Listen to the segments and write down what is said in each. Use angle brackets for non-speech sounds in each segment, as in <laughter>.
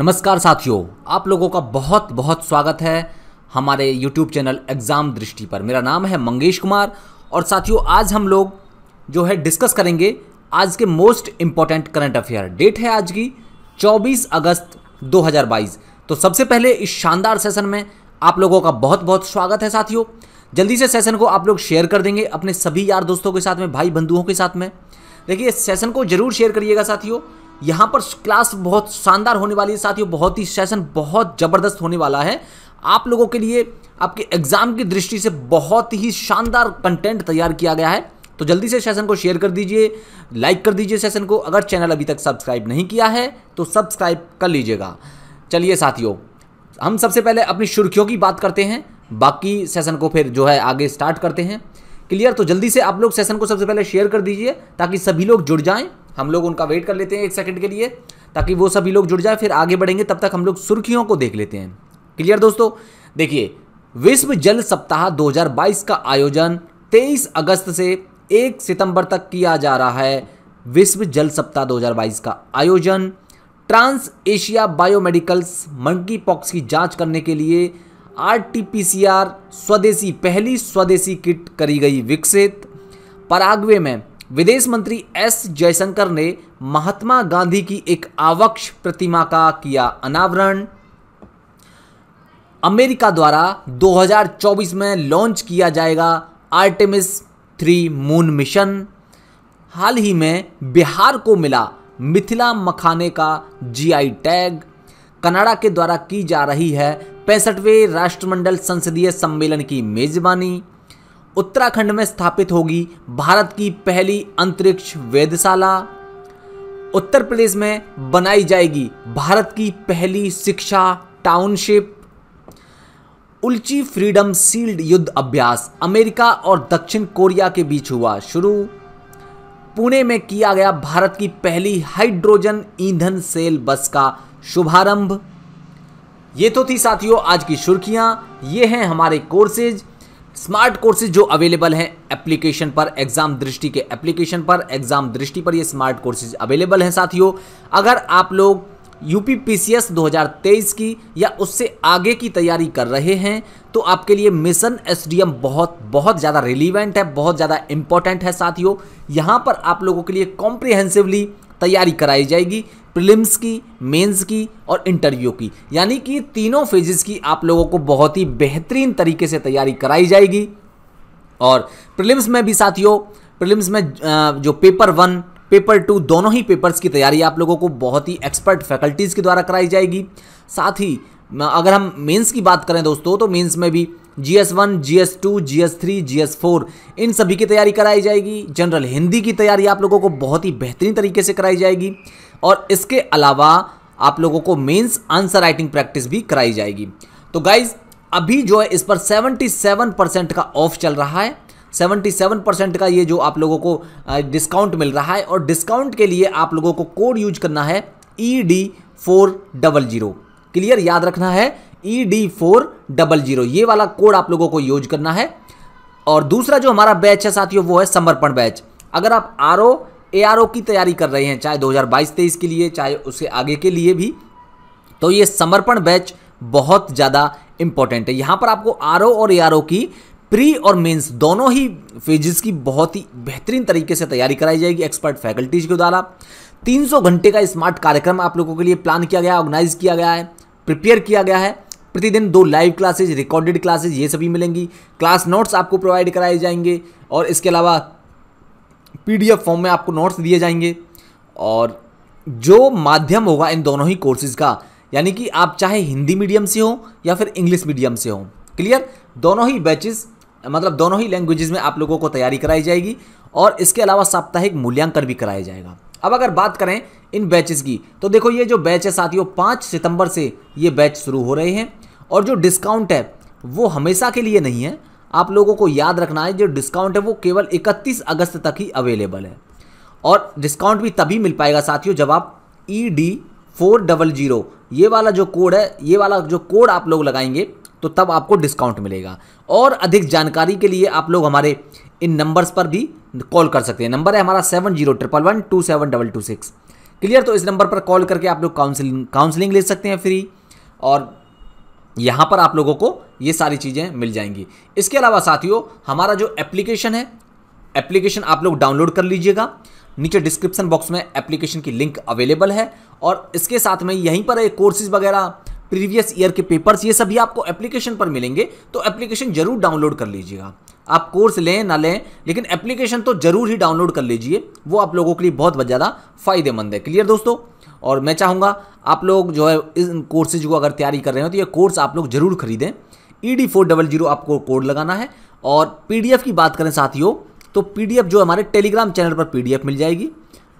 नमस्कार साथियों आप लोगों का बहुत बहुत स्वागत है हमारे YouTube चैनल एग्ज़ाम दृष्टि पर मेरा नाम है मंगेश कुमार और साथियों आज हम लोग जो है डिस्कस करेंगे आज के most important current affair date है आज की 24 अगस्त 2022 तो सबसे पहले इस शानदार सेशन में आप लोगों का बहुत बहुत स्वागत है साथियों जल्दी से सेशन को आप लोग शेयर कर देंगे अपने सभी यार दोस्तों के साथ में भाई बंधुओं के साथ में देखिए सेशन को जरूर शेयर करिएगा साथियों यहाँ पर क्लास बहुत शानदार होने वाली है साथियों बहुत ही सेशन बहुत ज़बरदस्त होने वाला है आप लोगों के लिए आपके एग्ज़ाम की दृष्टि से बहुत ही शानदार कंटेंट तैयार किया गया है तो जल्दी से सेशन को शेयर कर दीजिए लाइक कर दीजिए सेशन को अगर चैनल अभी तक सब्सक्राइब नहीं किया है तो सब्सक्राइब कर लीजिएगा चलिए साथियों हम सबसे पहले अपनी सुर्खियों की बात करते हैं बाकी सेशन को फिर जो है आगे स्टार्ट करते हैं क्लियर तो जल्दी से आप लोग सेशन को सबसे पहले शेयर कर दीजिए ताकि सभी लोग जुड़ जाए हम लोग उनका वेट कर लेते हैं एक सेकंड के लिए ताकि वो सभी लोग जुड़ जाए फिर आगे बढ़ेंगे तब तक हम लोग सुर्खियों को देख लेते हैं क्लियर दोस्तों देखिए विश्व जल सप्ताह 2022 का आयोजन 23 अगस्त से 1 सितंबर तक किया जा रहा है विश्व जल सप्ताह 2022 का आयोजन ट्रांस एशिया बायोमेडिकल्स मंकी पॉक्स की जांच करने के लिए आरटीपीसीआर स्वदेशी पहली स्वदेशी किट करी गई विकसित पराग्वे में विदेश मंत्री एस जयशंकर ने महात्मा गांधी की एक आवक्ष प्रतिमा का किया अनावरण अमेरिका द्वारा 2024 में लॉन्च किया जाएगा आर्टेमिस थ्री मून मिशन हाल ही में बिहार को मिला मिथिला मखाने का जीआई टैग कनाडा के द्वारा की जा रही है पैंसठवें राष्ट्रमंडल संसदीय सम्मेलन की मेजबानी उत्तराखंड में स्थापित होगी भारत की पहली अंतरिक्ष वेधशाला उत्तर प्रदेश में बनाई जाएगी भारत की पहली शिक्षा टाउनशिप उल्ची फ्रीडम सील्ड युद्ध अभ्यास अमेरिका और दक्षिण कोरिया के बीच हुआ शुरू पुणे में किया गया भारत की पहली हाइड्रोजन ईंधन सेल बस का शुभारंभ ये तो थी साथियों आज की सुर्खियाँ ये हैं हमारे कोर्सेज स्मार्ट कोर्सेज जो अवेलेबल हैं एप्लीकेशन पर एग्जाम दृष्टि के एप्लीकेशन पर एग्जाम दृष्टि पर ये स्मार्ट कोर्सेज अवेलेबल हैं साथियों अगर आप लोग U P P C S दो हज़ार तेईस की या उससे आगे की तैयारी कर रहे हैं तो आपके लिए मिशन एस डी एम बहुत बहुत ज़्यादा रिलीवेंट है बहुत ज़्यादा इंपॉर्टेंट है साथियों यहाँ पर आप लोगों के लिए कॉम्प्रिहेंसिवली तैयारी कराई जाएगी प्रिलिम्स की मेंस की और इंटरव्यू की यानी कि तीनों फेजेस की आप लोगों को बहुत ही बेहतरीन तरीके से तैयारी कराई जाएगी और प्रिलिम्स में भी साथियों प्रिलिम्स में जो पेपर वन पेपर टू दोनों ही पेपर्स की तैयारी आप लोगों को बहुत ही एक्सपर्ट फैकल्टीज़ के द्वारा कराई जाएगी साथ ही अगर हम मेंस की बात करें दोस्तों तो मेंस में भी G S one G S two G S three G S four इन सभी की तैयारी कराई जाएगी जनरल हिंदी की तैयारी आप लोगों को बहुत ही बेहतरीन तरीके से कराई जाएगी और इसके अलावा आप लोगों को मेंस आंसर राइटिंग प्रैक्टिस भी कराई जाएगी तो गाइज अभी जो है इस पर 77 परसेंट का ऑफ चल रहा है 77 परसेंट का ये जो आप लोगों को डिस्काउंट मिल रहा है और डिस्काउंट के लिए आप लोगों को कोड यूज करना है E D four double zero clear याद रखना है E D four double zero ये वाला कोड आप लोगों को यूज करना है और दूसरा जो हमारा बैच है साथियों वो है समर्पण बैच अगर आप आर ओ ए की तैयारी कर रहे हैं चाहे 2022-23 के लिए चाहे उसके आगे के लिए भी तो ये समर्पण बैच बहुत ज़्यादा इम्पॉर्टेंट है यहाँ पर आपको आर और ए की प्री और मेंस दोनों ही फेजेस की बहुत ही बेहतरीन तरीके से तैयारी कराई जाएगी एक्सपर्ट फैकल्टीज के द्वारा 300 घंटे का स्मार्ट कार्यक्रम आप लोगों के लिए प्लान किया गया ऑर्गेनाइज किया गया है प्रिपेयर किया गया है प्रतिदिन दो लाइव क्लासेज रिकॉर्डेड क्लासेज ये सभी मिलेंगी क्लास नोट्स आपको प्रोवाइड कराए जाएंगे और इसके अलावा पीडीएफ फॉर्म में आपको नोट्स दिए जाएंगे और जो माध्यम होगा इन दोनों ही कोर्सेज़ का यानी कि आप चाहे हिंदी मीडियम से हो या फिर इंग्लिश मीडियम से हो क्लियर दोनों ही बैचेस मतलब दोनों ही लैंग्वेजेस में आप लोगों को तैयारी कराई जाएगी और इसके अलावा साप्ताहिक मूल्यांकन भी कराया जाएगा अब अगर बात करें इन बैचेस की तो देखो ये जो बैच है साथियों पाँच सितंबर से ये बैच शुरू हो रहे हैं और जो डिस्काउंट है वो हमेशा के लिए नहीं है आप लोगों को याद रखना है जो डिस्काउंट है वो केवल 31 अगस्त तक ही अवेलेबल है और डिस्काउंट भी तभी मिल पाएगा साथियों जब आप E D four double zero ये वाला जो कोड है ये वाला जो कोड आप लोग लगाएंगे तो तब आपको डिस्काउंट मिलेगा और अधिक जानकारी के लिए आप लोग हमारे इन नंबर्स पर भी कॉल कर सकते हैं नंबर है हमारा seven zero triple one two seven double two six clear तो इस नंबर पर कॉल करके आप लोग काउंसलिंग काउंसलिंग ले सकते हैं फ्री और यहाँ पर आप लोगों को ये सारी चीज़ें मिल जाएंगी इसके अलावा साथियों हमारा जो एप्लीकेशन है एप्लीकेशन आप लोग डाउनलोड कर लीजिएगा नीचे डिस्क्रिप्शन बॉक्स में एप्लीकेशन की लिंक अवेलेबल है और इसके साथ में यहीं पर एक कोर्सेज वगैरह प्रीवियस ईयर के पेपर्स ये सभी आपको एप्लीकेशन पर मिलेंगे तो एप्लीकेशन जरूर डाउनलोड कर लीजिएगा आप कोर्स लें ना लें लेकिन एप्लीकेशन तो जरूर ही डाउनलोड कर लीजिए वो आप लोगों के लिए बहुत ज़्यादा फायदेमंद है क्लियर दोस्तों और मैं चाहूँगा आप लोग जो है इन कोर्सेज को अगर तैयारी कर रहे हो तो ये कोर्स आप लोग ज़रूर खरीदें E D four double zero आपको कोड लगाना है और पी डी एफ़ की बात करें साथियों तो पी डी एफ़ जो हमारे टेलीग्राम चैनल पर पी डी एफ़ मिल जाएगी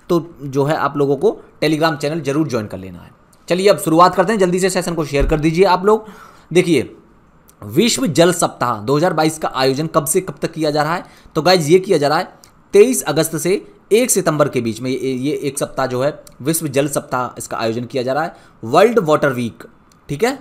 तो जो है आप लोगों को टेलीग्राम चैनल ज़रूर ज्वाइन कर लेना है चलिए अब शुरुआत करते हैं जल्दी से सेशन को शेयर कर दीजिए आप लोग देखिए विश्व जल सप्ताह 2022 का आयोजन कब से कब तक किया जा रहा है तो गाइज ये किया जा रहा है तेईस अगस्त से एक सितंबर के बीच में ये ये एक सप्ताह जो है विश्व जल सप्ताह इसका आयोजन किया जा रहा है वर्ल्ड वाटर वीक ठीक है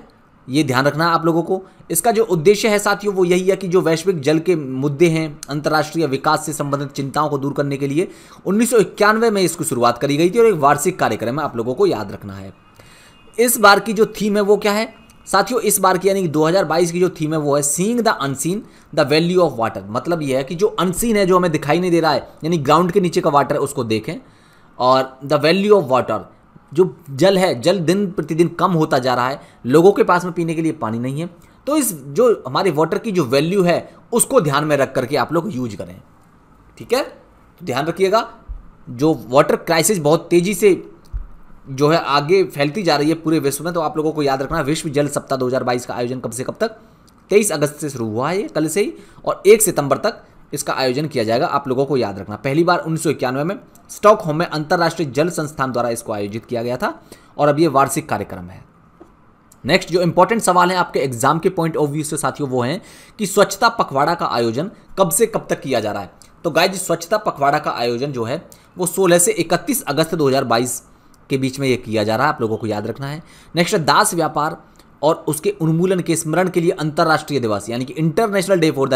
ये ध्यान रखना है आप लोगों को इसका जो उद्देश्य है साथियों वो यही है कि जो वैश्विक जल के मुद्दे हैं अंतर्राष्ट्रीय विकास से संबंधित चिंताओं को दूर करने के लिए उन्नीस में इसकी शुरुआत करी गई थी और एक वार्षिक कार्यक्रम है आप लोगों को याद रखना है इस बार की जो थीम है वो क्या है साथियों इस बार की यानी कि 2022 की जो थीम है वो है seeing the unseen the value of water मतलब ये है कि जो अनसीन है जो हमें दिखाई नहीं दे रहा है यानी ग्राउंड के नीचे का वाटर है उसको देखें और द वैल्यू ऑफ वाटर जो जल है जल दिन प्रतिदिन कम होता जा रहा है लोगों के पास में पीने के लिए पानी नहीं है तो इस जो हमारे वाटर की जो वैल्यू है उसको ध्यान में रख करके आप लोग यूज करें ठीक है तो ध्यान रखिएगा जो वाटर क्राइसिस बहुत तेज़ी से जो है आगे फैलती जा रही है पूरे विश्व में तो आप लोगों को याद रखना विश्व जल सप्ताह 2022 का आयोजन कब से कब तक 23 अगस्त से शुरू हुआ है कल से ही और 1 सितंबर तक इसका आयोजन किया जाएगा आप लोगों को याद रखना पहली बार उन्नीस में स्टॉकहोम में अंतर्राष्ट्रीय जल संस्थान द्वारा इसको आयोजित किया गया था और अब ये वार्षिक कार्यक्रम है नेक्स्ट जो इंपॉर्टेंट सवाल है आपके एग्जाम के पॉइंट ऑफ व्यू से साथियों वो हैं कि स्वच्छता पखवाड़ा का आयोजन कब से कब तक किया जा रहा है तो गाय जी स्वच्छता पखवाड़ा का आयोजन जो है वो 16 से 31 अगस्त 2022 के बीच में ये किया जा रहा है आप लोगों को याद रखना है नेक्स्ट दास व्यापार और उसके उन्मूलन के स्मरण के लिए अंतर्राष्ट्रीय दिवस यानी कि international day for the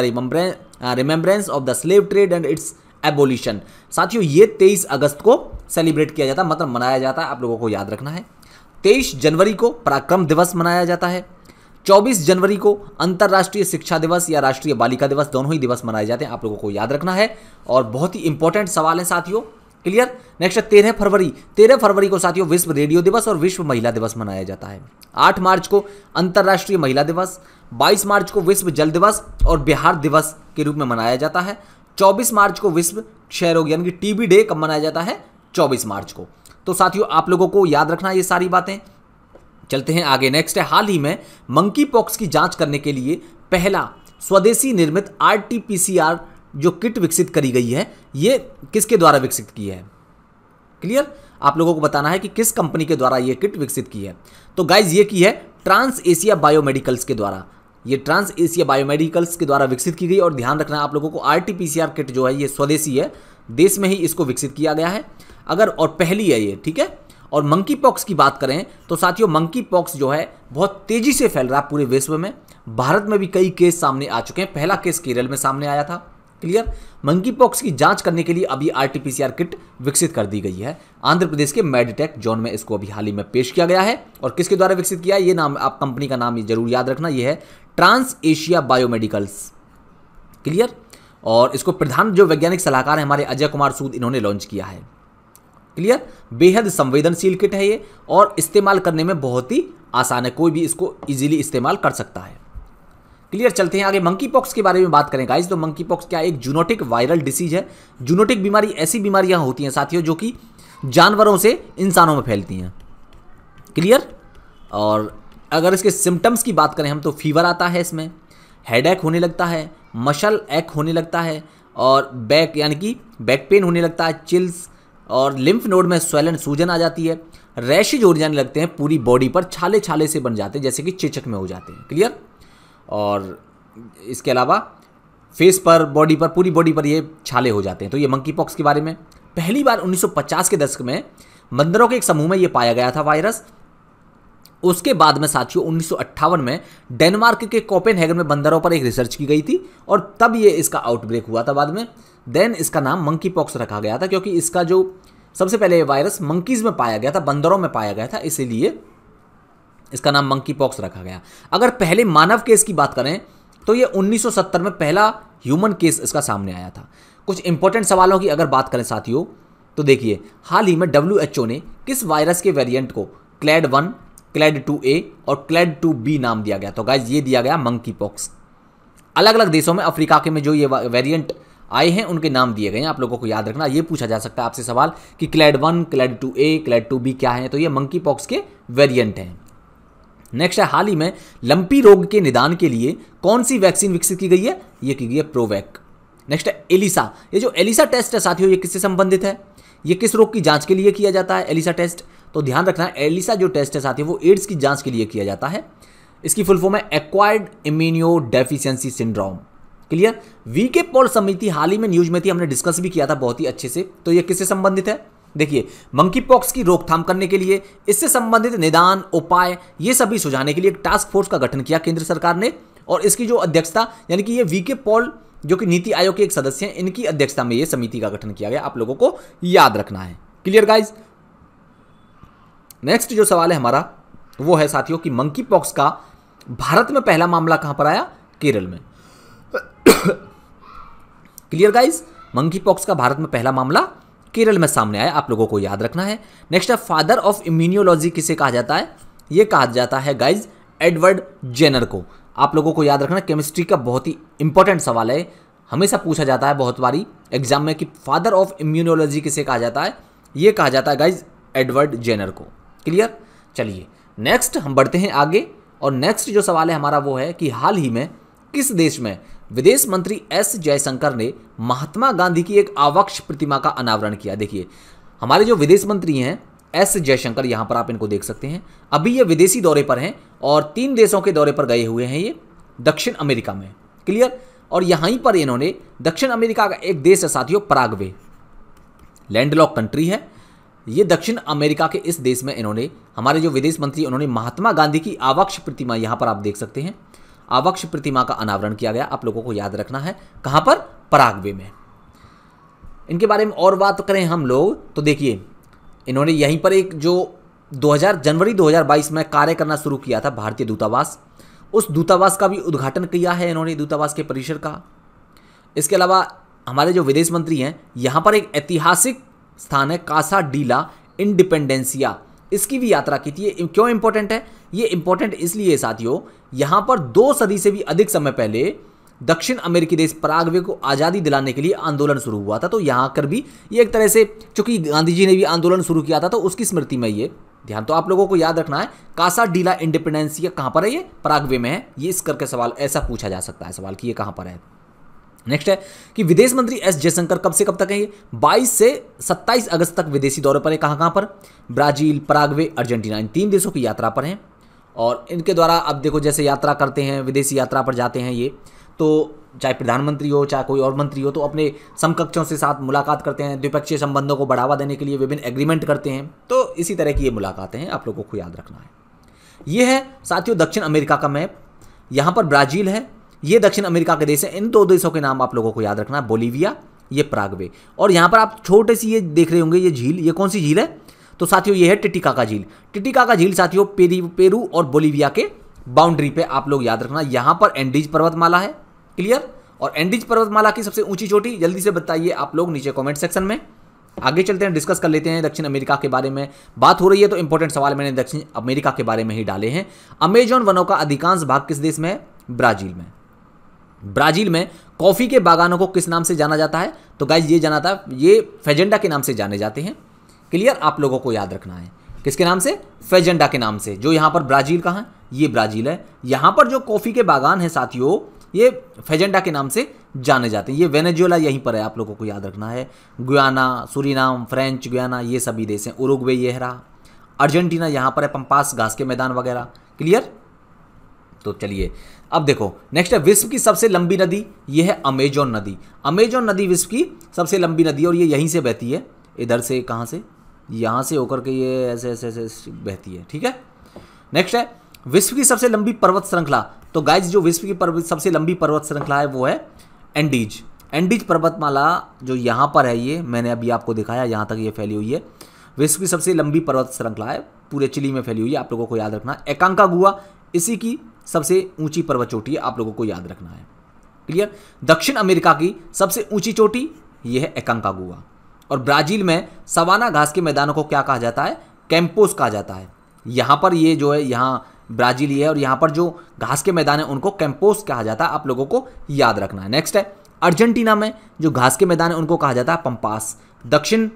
remembrance of the slave trade and its abolition साथियों ये तेईस अगस्त को सेलिब्रेट किया जाता है मतलब मनाया जाता है आप लोगों को याद रखना है तेईस जनवरी को पराक्रम दिवस मनाया जाता है 24 जनवरी को अंतर्राष्ट्रीय शिक्षा दिवस या राष्ट्रीय बालिका दिवस दोनों ही दिवस मनाए जाते हैं आप लोगों को याद रखना है और बहुत ही इंपॉर्टेंट सवाल है साथियों क्लियर नेक्स्ट है तेरह फरवरी तेरह फरवरी को साथियों विश्व रेडियो दिवस और विश्व महिला दिवस मनाया जाता है आठ मार्च को अंतर्राष्ट्रीय महिला दिवस बाईस मार्च को विश्व जल दिवस और बिहार दिवस के रूप में मनाया जाता है चौबीस मार्च को विश्व क्षय रोग यानी कि टीबी डे कब मनाया जाता है चौबीस मार्च को तो साथियों आप लोगों को याद रखना ये सारी बातें चलते हैं आगे नेक्स्ट है हाल ही में मंकी पॉक्स की जांच करने के लिए पहला स्वदेशी निर्मित आर आर जो किट विकसित करी गई है ये किसके द्वारा विकसित की है क्लियर आप लोगों को बताना है कि किस कंपनी के द्वारा ये किट विकसित की है तो गाइज ये की है ट्रांस एशिया बायोमेडिकल्स के द्वारा ये ट्रांस एशिया बायोमेडिकल्स के द्वारा विकसित की गई और ध्यान रखना आप लोगों को आर किट जो है ये स्वदेशी है देश में ही इसको विकसित किया गया है अगर और पहली है ये ठीक है और मंकी पॉक्स की बात करें तो साथियों मंकी पॉक्स जो है बहुत तेज़ी से फैल रहा है पूरे विश्व में भारत में भी कई केस सामने आ चुके हैं पहला केस केरल में सामने आया था क्लियर मंकी पॉक्स की जांच करने के लिए अभी आरटीपीसीआर किट विकसित कर दी गई है आंध्र प्रदेश के मेडिटेक जोन में इसको अभी हाल ही में पेश किया गया है और किसके द्वारा विकसित किया ये नाम आप कंपनी का नाम जरूर याद रखना यह है ट्रांस एशिया बायोमेडिकल्स क्लियर और इसको प्रधान जो वैज्ञानिक सलाहकार है हमारे अजय कुमार सूद इन्होंने लॉन्च किया है क्लियर बेहद संवेदनशील किट है ये और इस्तेमाल करने में बहुत ही आसान है कोई भी इसको इजीली इस्तेमाल कर सकता है क्लियर चलते हैं आगे मंकी पॉक्स के बारे में बात करें गाइज तो मंकी पॉक्स क्या एक जूनोटिक वायरल डिसीज है जूनोटिक बीमारी ऐसी बीमारियां होती हैं साथियों जो कि जानवरों से इंसानों में फैलती हैं क्लियर और अगर इसके सिम्टम्स की बात करें हम तो फीवर आता है इसमें हेड एक होने लगता है मशल एक होने लगता है और बैक यानी कि बैक पेन होने लगता है चिल्स और लिम्फ नोड में स्वेलन सूजन आ जाती है रैशेज उड़ जाने लगते हैं पूरी बॉडी पर छाले छाले से बन जाते हैं जैसे कि चेचक में हो जाते हैं क्लियर और इसके अलावा फेस पर बॉडी पर पूरी बॉडी पर ये छाले हो जाते हैं तो ये मंकी पॉक्स के बारे में पहली बार 1950 के दशक में बंदरों के एक समूह में ये पाया गया था वायरस उसके बाद में साथियों उन्नीस में डेनमार्क के कॉपेन में बंदरों पर एक रिसर्च की गई थी और तब ये इसका आउटब्रेक हुआ था बाद में देन इसका नाम मंकी पॉक्स रखा गया था क्योंकि इसका जो सबसे पहले वायरस मंकीज़ में पाया गया था बंदरों में पाया गया था इसीलिए इसका नाम मंकी पॉक्स रखा गया अगर पहले मानव केस की बात करें तो ये 1970 में पहला ह्यूमन केस इसका सामने आया था कुछ इंपॉर्टेंट सवालों की अगर बात करें साथियों तो देखिए हाल ही में डब्ल्यू ने किस वायरस के वेरियंट को clade one clade two A और क्लैड टू बी नाम दिया गया तो गाइज ये दिया गया मंकी पॉक्स अलग अलग देशों में अफ्रीका के में जो ये वेरिएंट आए हैं उनके नाम दिए गए हैं आप लोगों को याद रखना ये पूछा जा सकता है आपसे सवाल कि clade one clade two A clade two B क्या है तो ये मंकी पॉक्स के वेरियंट हैं नेक्स्ट है हाल ही में लंपी रोग के निदान के लिए कौन सी वैक्सीन विकसित की गई है ये की गई है प्रोवैक नेक्स्ट है एलिसा ये जो एलिसा टेस्ट है साथियों ये किससे संबंधित है ये किस रोग की जांच के लिए किया जाता है एलिसा टेस्ट तो ध्यान रखना एलिसा जो टेस्ट है साथियों वो एड्स की जांच के लिए किया जाता है इसकी फुल फॉर्म है acquired immunodeficiency syndrome clear V K Paul समिति हाल ही में न्यूज में थी हमने डिस्कस भी किया था बहुत ही अच्छे से तो ये किससे संबंधित है देखिए मंकी पॉक्स की रोकथाम करने के लिए इससे संबंधित निदान उपाय ये सभी सुझाने के लिए एक टास्क फोर्स का गठन किया केंद्र सरकार ने और इसकी जो अध्यक्षता यानी कि ये वी के पॉल जो कि नीति आयोग के एक सदस्य हैं इनकी अध्यक्षता में ये समिति का गठन किया गया आप लोगों को याद रखना है क्लियर गाइज नेक्स्ट जो सवाल है हमारा वो है साथियों कि मंकी पॉक्स का भारत में पहला मामला कहां पर आया केरल में क्लियर गाइज मंकी पॉक्स का भारत में पहला मामला केरल में सामने आया आप लोगों को याद रखना है नेक्स्ट है फादर ऑफ इम्यूनियोलॉजी किसे कहा जाता है ये कहा जाता है गाइज एडवर्ड जेनर को आप लोगों को याद रखना केमिस्ट्री का बहुत ही इंपॉर्टेंट सवाल है हमेशा पूछा जाता है बहुत बारी एग्जाम में कि फादर ऑफ इम्यूनोलॉजी किसे कहा जाता है ये कहा जाता है गाइज एडवर्ड जेनर को क्लियर चलिए नेक्स्ट हम बढ़ते हैं आगे और नेक्स्ट जो सवाल है हमारा वो है कि हाल ही में किस देश में विदेश मंत्री एस जयशंकर ने महात्मा गांधी की एक आवक्ष प्रतिमा का अनावरण किया देखिए हमारे जो विदेश मंत्री हैं एस जयशंकर यहाँ पर आप इनको देख सकते हैं अभी ये विदेशी दौरे पर हैं और तीन देशों के दौरे पर गए हुए हैं ये दक्षिण अमेरिका में क्लियर और यहीं पर इन्होंने दक्षिण अमेरिका का एक देश है साथियों परागवे लैंडलॉक कंट्री है ये दक्षिण अमेरिका के इस देश में इन्होंने हमारे जो विदेश मंत्री उन्होंने महात्मा गांधी की आवक्ष प्रतिमा यहाँ पर आप देख सकते हैं आवक्ष प्रतिमा का अनावरण किया गया आप लोगों को याद रखना है कहाँ पर परागवे में इनके बारे में और बात करें हम लोग तो देखिए इन्होंने यहीं पर एक जो 2000 जनवरी 2022 में कार्य करना शुरू किया था भारतीय दूतावास उस दूतावास का भी उद्घाटन किया है इन्होंने दूतावास के परिसर का इसके अलावा हमारे जो विदेश मंत्री हैं यहाँ पर एक ऐतिहासिक स्थान है कासा डीला इंडिपेंडेंसिया इसकी भी यात्रा की थी ये क्यों इंपॉर्टेंट है ये इंपॉर्टेंट इसलिए साथियों यहाँ पर दो सदी से भी अधिक समय पहले दक्षिण अमेरिकी देश परागवे को आज़ादी दिलाने के लिए आंदोलन शुरू हुआ था तो यहाँ कर भी ये एक तरह से चूंकि गांधी जी ने भी आंदोलन शुरू किया था तो उसकी स्मृति में ये ध्यान तो आप लोगों को याद रखना है कासा डीला ये कहाँ पर है ये परागवे में है ये इस करके सवाल ऐसा पूछा जा सकता है सवाल कि ये कहाँ पर है नेक्स्ट है कि विदेश मंत्री एस जयशंकर कब से कब तक है ये 22 से 27 अगस्त तक विदेशी दौरे पर है कहाँ कहाँ पर ब्राजील पराग्वे अर्जेंटीना इन तीन देशों की यात्रा पर हैं और इनके द्वारा अब देखो जैसे यात्रा करते हैं विदेशी यात्रा पर जाते हैं ये तो चाहे प्रधानमंत्री हो चाहे कोई और मंत्री हो तो अपने समकक्षों से साथ मुलाकात करते हैं द्विपक्षीय संबंधों को बढ़ावा देने के लिए विभिन्न एग्रीमेंट करते हैं तो इसी तरह की ये मुलाकातें हैं आप लोगों को याद रखना है ये है साथियों दक्षिण अमेरिका का मैप यहाँ पर ब्राज़ील है ये दक्षिण अमेरिका के देश हैं इन दो देशों के नाम आप लोगों को याद रखना बोलीविया ये प्रागवे और यहाँ पर आप छोटे सी ये देख रहे होंगे ये झील ये कौन सी झील है तो साथियों ये है टिटिकाका झील टिटिकाका झील साथियों पेरी पेरू और बोलीविया के बाउंड्री पे आप लोग याद रखना यहाँ पर एंडीज पर्वतमाला है क्लियर और एंडीज पर्वतमाला की सबसे ऊंची चोटी जल्दी से बताइए आप लोग नीचे कॉमेंट सेक्शन में आगे चलते हैं डिस्कस कर लेते हैं दक्षिण अमेरिका के बारे में बात हो रही है तो इंपॉर्टेंट सवाल मैंने दक्षिण अमेरिका के बारे में ही डाले हैं अमेजॉन वनों का अधिकांश भाग किस देश में है ब्राजील में ब्राजील में कॉफ़ी के बागानों को किस नाम से जाना जाता है तो गाइज ये जाना था ये फेजेंडा के नाम से जाने जाते हैं क्लियर आप लोगों को याद रखना है किसके नाम से फेजेंडा के नाम से जो यहाँ पर ब्राज़ील कहाँ ये ब्राज़ील है यहाँ पर जो कॉफ़ी के बागान है साथियों ये फेजेंडा के नाम से जाने जाते हैं ये वेनेजुएला यहीं पर है आप लोगों को याद रखना है गुयाना सूरीनाम फ्रेंच गुयाना ये सभी देश हैं उरुग्वे ये रहा अर्जेंटीना यहाँ पर है पंपास घास के मैदान वगैरह क्लियर तो चलिए अब देखो नेक्स्ट है विश्व की सबसे लंबी नदी यह है अमेजोन नदी अमेजोन नदी विश्व की सबसे लंबी नदी और ये यहीं से बहती है इधर से कहाँ से यहाँ से होकर के ये ऐसे ऐसे ऐसे बहती है ठीक है नेक्स्ट है विश्व की सबसे लंबी पर्वत श्रृंखला तो गाइज जो विश्व की पर्वत सबसे लंबी पर्वत श्रृंखला है वो है एंडीज एंडीज पर्वतमाला जो यहाँ पर है ये मैंने अभी आपको दिखाया यहाँ तक ये फैली हुई है विश्व की सबसे लंबी पर्वत श्रृंखला है पूरे चिली में फैली हुई है आप लोगों को याद रखना एकांका गुआ इसी की सबसे ऊंची पर्वत चोटी आप लोगों को याद रखना है क्लियर दक्षिण अमेरिका की सबसे ऊंची चोटी यह है एकंकागुआ और ब्राजील में सवाना घास के मैदानों को क्या कहा जाता है कैंपोस कहा जाता है यहाँ पर ये जो है यहाँ ब्राजील ये है और यहाँ पर जो घास के मैदान है उनको कैंपोस कहा जाता है आप लोगों को याद रखना है नेक्स्ट है अर्जेंटीना में जो घास के मैदान है उनको कहा जाता है पंपास दक्षिण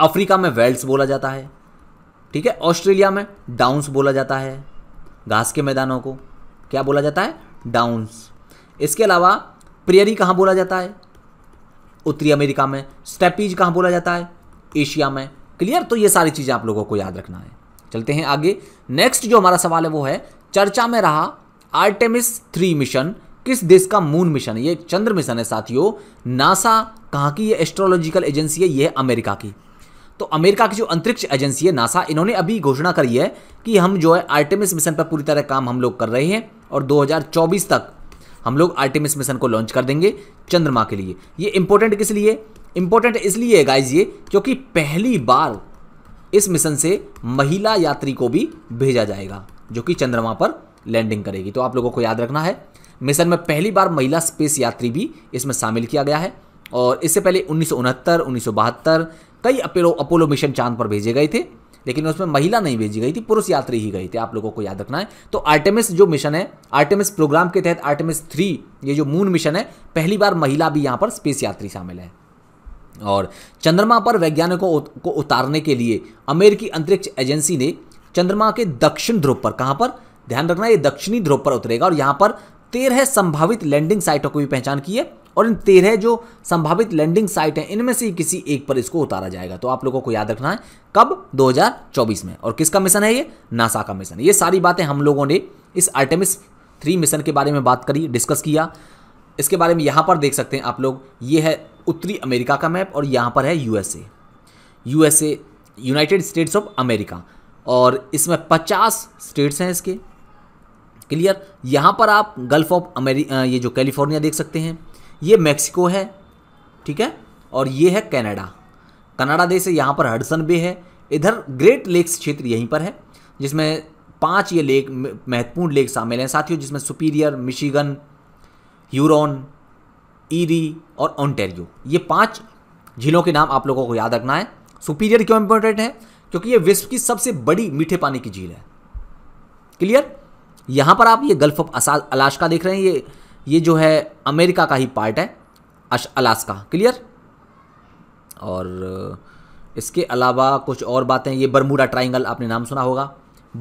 अफ्रीका में वेल्स बोला जाता है ठीक है ऑस्ट्रेलिया में डाउंस बोला जाता है घास के मैदानों को क्या बोला जाता है डाउन्स इसके अलावा प्रेयरी कहाँ बोला जाता है उत्तरी अमेरिका में स्टेपीज कहाँ बोला जाता है एशिया में क्लियर तो ये सारी चीज़ें आप लोगों को याद रखना है चलते हैं आगे नेक्स्ट जो हमारा सवाल है वो है चर्चा में रहा आर्टेमिस थ्री मिशन किस देश का मून मिशन है ये चंद्र मिशन है साथियों नासा कहाँ की ये एस्ट्रोलॉजिकल एजेंसी है ये अमेरिका की तो अमेरिका की जो अंतरिक्ष एजेंसी है नासा इन्होंने अभी घोषणा करी है कि हम जो है आर्टेमिस मिशन पर पूरी तरह काम हम लोग कर रहे हैं और 2024 तक हम लोग आर्टेमिस मिशन को लॉन्च कर देंगे चंद्रमा के लिए ये इंपॉर्टेंट किस लिए इंपॉर्टेंट इसलिए है गाइज ये क्योंकि पहली बार इस मिशन से महिला यात्री को भी भेजा जाएगा जो कि चंद्रमा पर लैंडिंग करेगी तो आप लोगों को याद रखना है मिशन में पहली बार महिला स्पेस यात्री भी इसमें शामिल किया गया है और इससे पहले उन्नीस सौ उनहत्तर कई अपेलो अपोलो मिशन चांद पर भेजे गए थे लेकिन उसमें महिला नहीं भेजी गई थी पुरुष यात्री ही गए थे आप लोगों को याद रखना है तो आर्टेमिस जो मिशन है आर्टेमिस प्रोग्राम के तहत आर्टेमिस थ्री ये जो मून मिशन है पहली बार महिला भी यहाँ पर स्पेस यात्री शामिल है और चंद्रमा पर वैज्ञानिकों को उतारने के लिए अमेरिकी अंतरिक्ष एजेंसी ने चंद्रमा के दक्षिण ध्रुव पर कहाँ पर ध्यान रखना ये दक्षिणी ध्रुव पर उतरेगा और यहाँ पर तेरह संभावित लैंडिंग साइटों को भी पहचान की है और इन तेरह जो संभावित लैंडिंग साइट हैं इनमें से किसी एक पर इसको उतारा जाएगा तो आप लोगों को याद रखना है कब 2024 में और किसका मिशन है ये नासा का मिशन ये सारी बातें हम लोगों ने इस आर्टेमिस थ्री मिशन के बारे में बात करी डिस्कस किया इसके बारे में यहाँ पर देख सकते हैं आप लोग ये है उत्तरी अमेरिका का मैप और यहाँ पर है USA USA United States of America और इसमें 50 स्टेट्स हैं इसके क्लियर यहाँ पर आप गल्फ ऑफ अमेरिका ये जो कैलिफोर्निया देख सकते हैं ये मैक्सिको है ठीक है और ये है कनाडा कनाडा देश है यहाँ पर हडसन बे है इधर ग्रेट लेक्स क्षेत्र यहीं पर है जिसमें पांच ये लेक महत्वपूर्ण लेक शामिल हैं साथियों जिसमें सुपीरियर मिशिगन यूरोन ईरी और ओंटेरियो ये पांच झीलों के नाम आप लोगों को याद रखना है सुपीरियर क्यों इंपॉर्टेंट है क्योंकि ये विश्व की सबसे बड़ी मीठे पानी की झील है क्लियर यहाँ पर आप ये गल्फ ऑफ अलास्का देख रहे हैं ये ये जो है अमेरिका का ही पार्ट है अश अलास्का क्लियर और इसके अलावा कुछ और बातें ये बरमूडा ट्राइंगल आपने नाम सुना होगा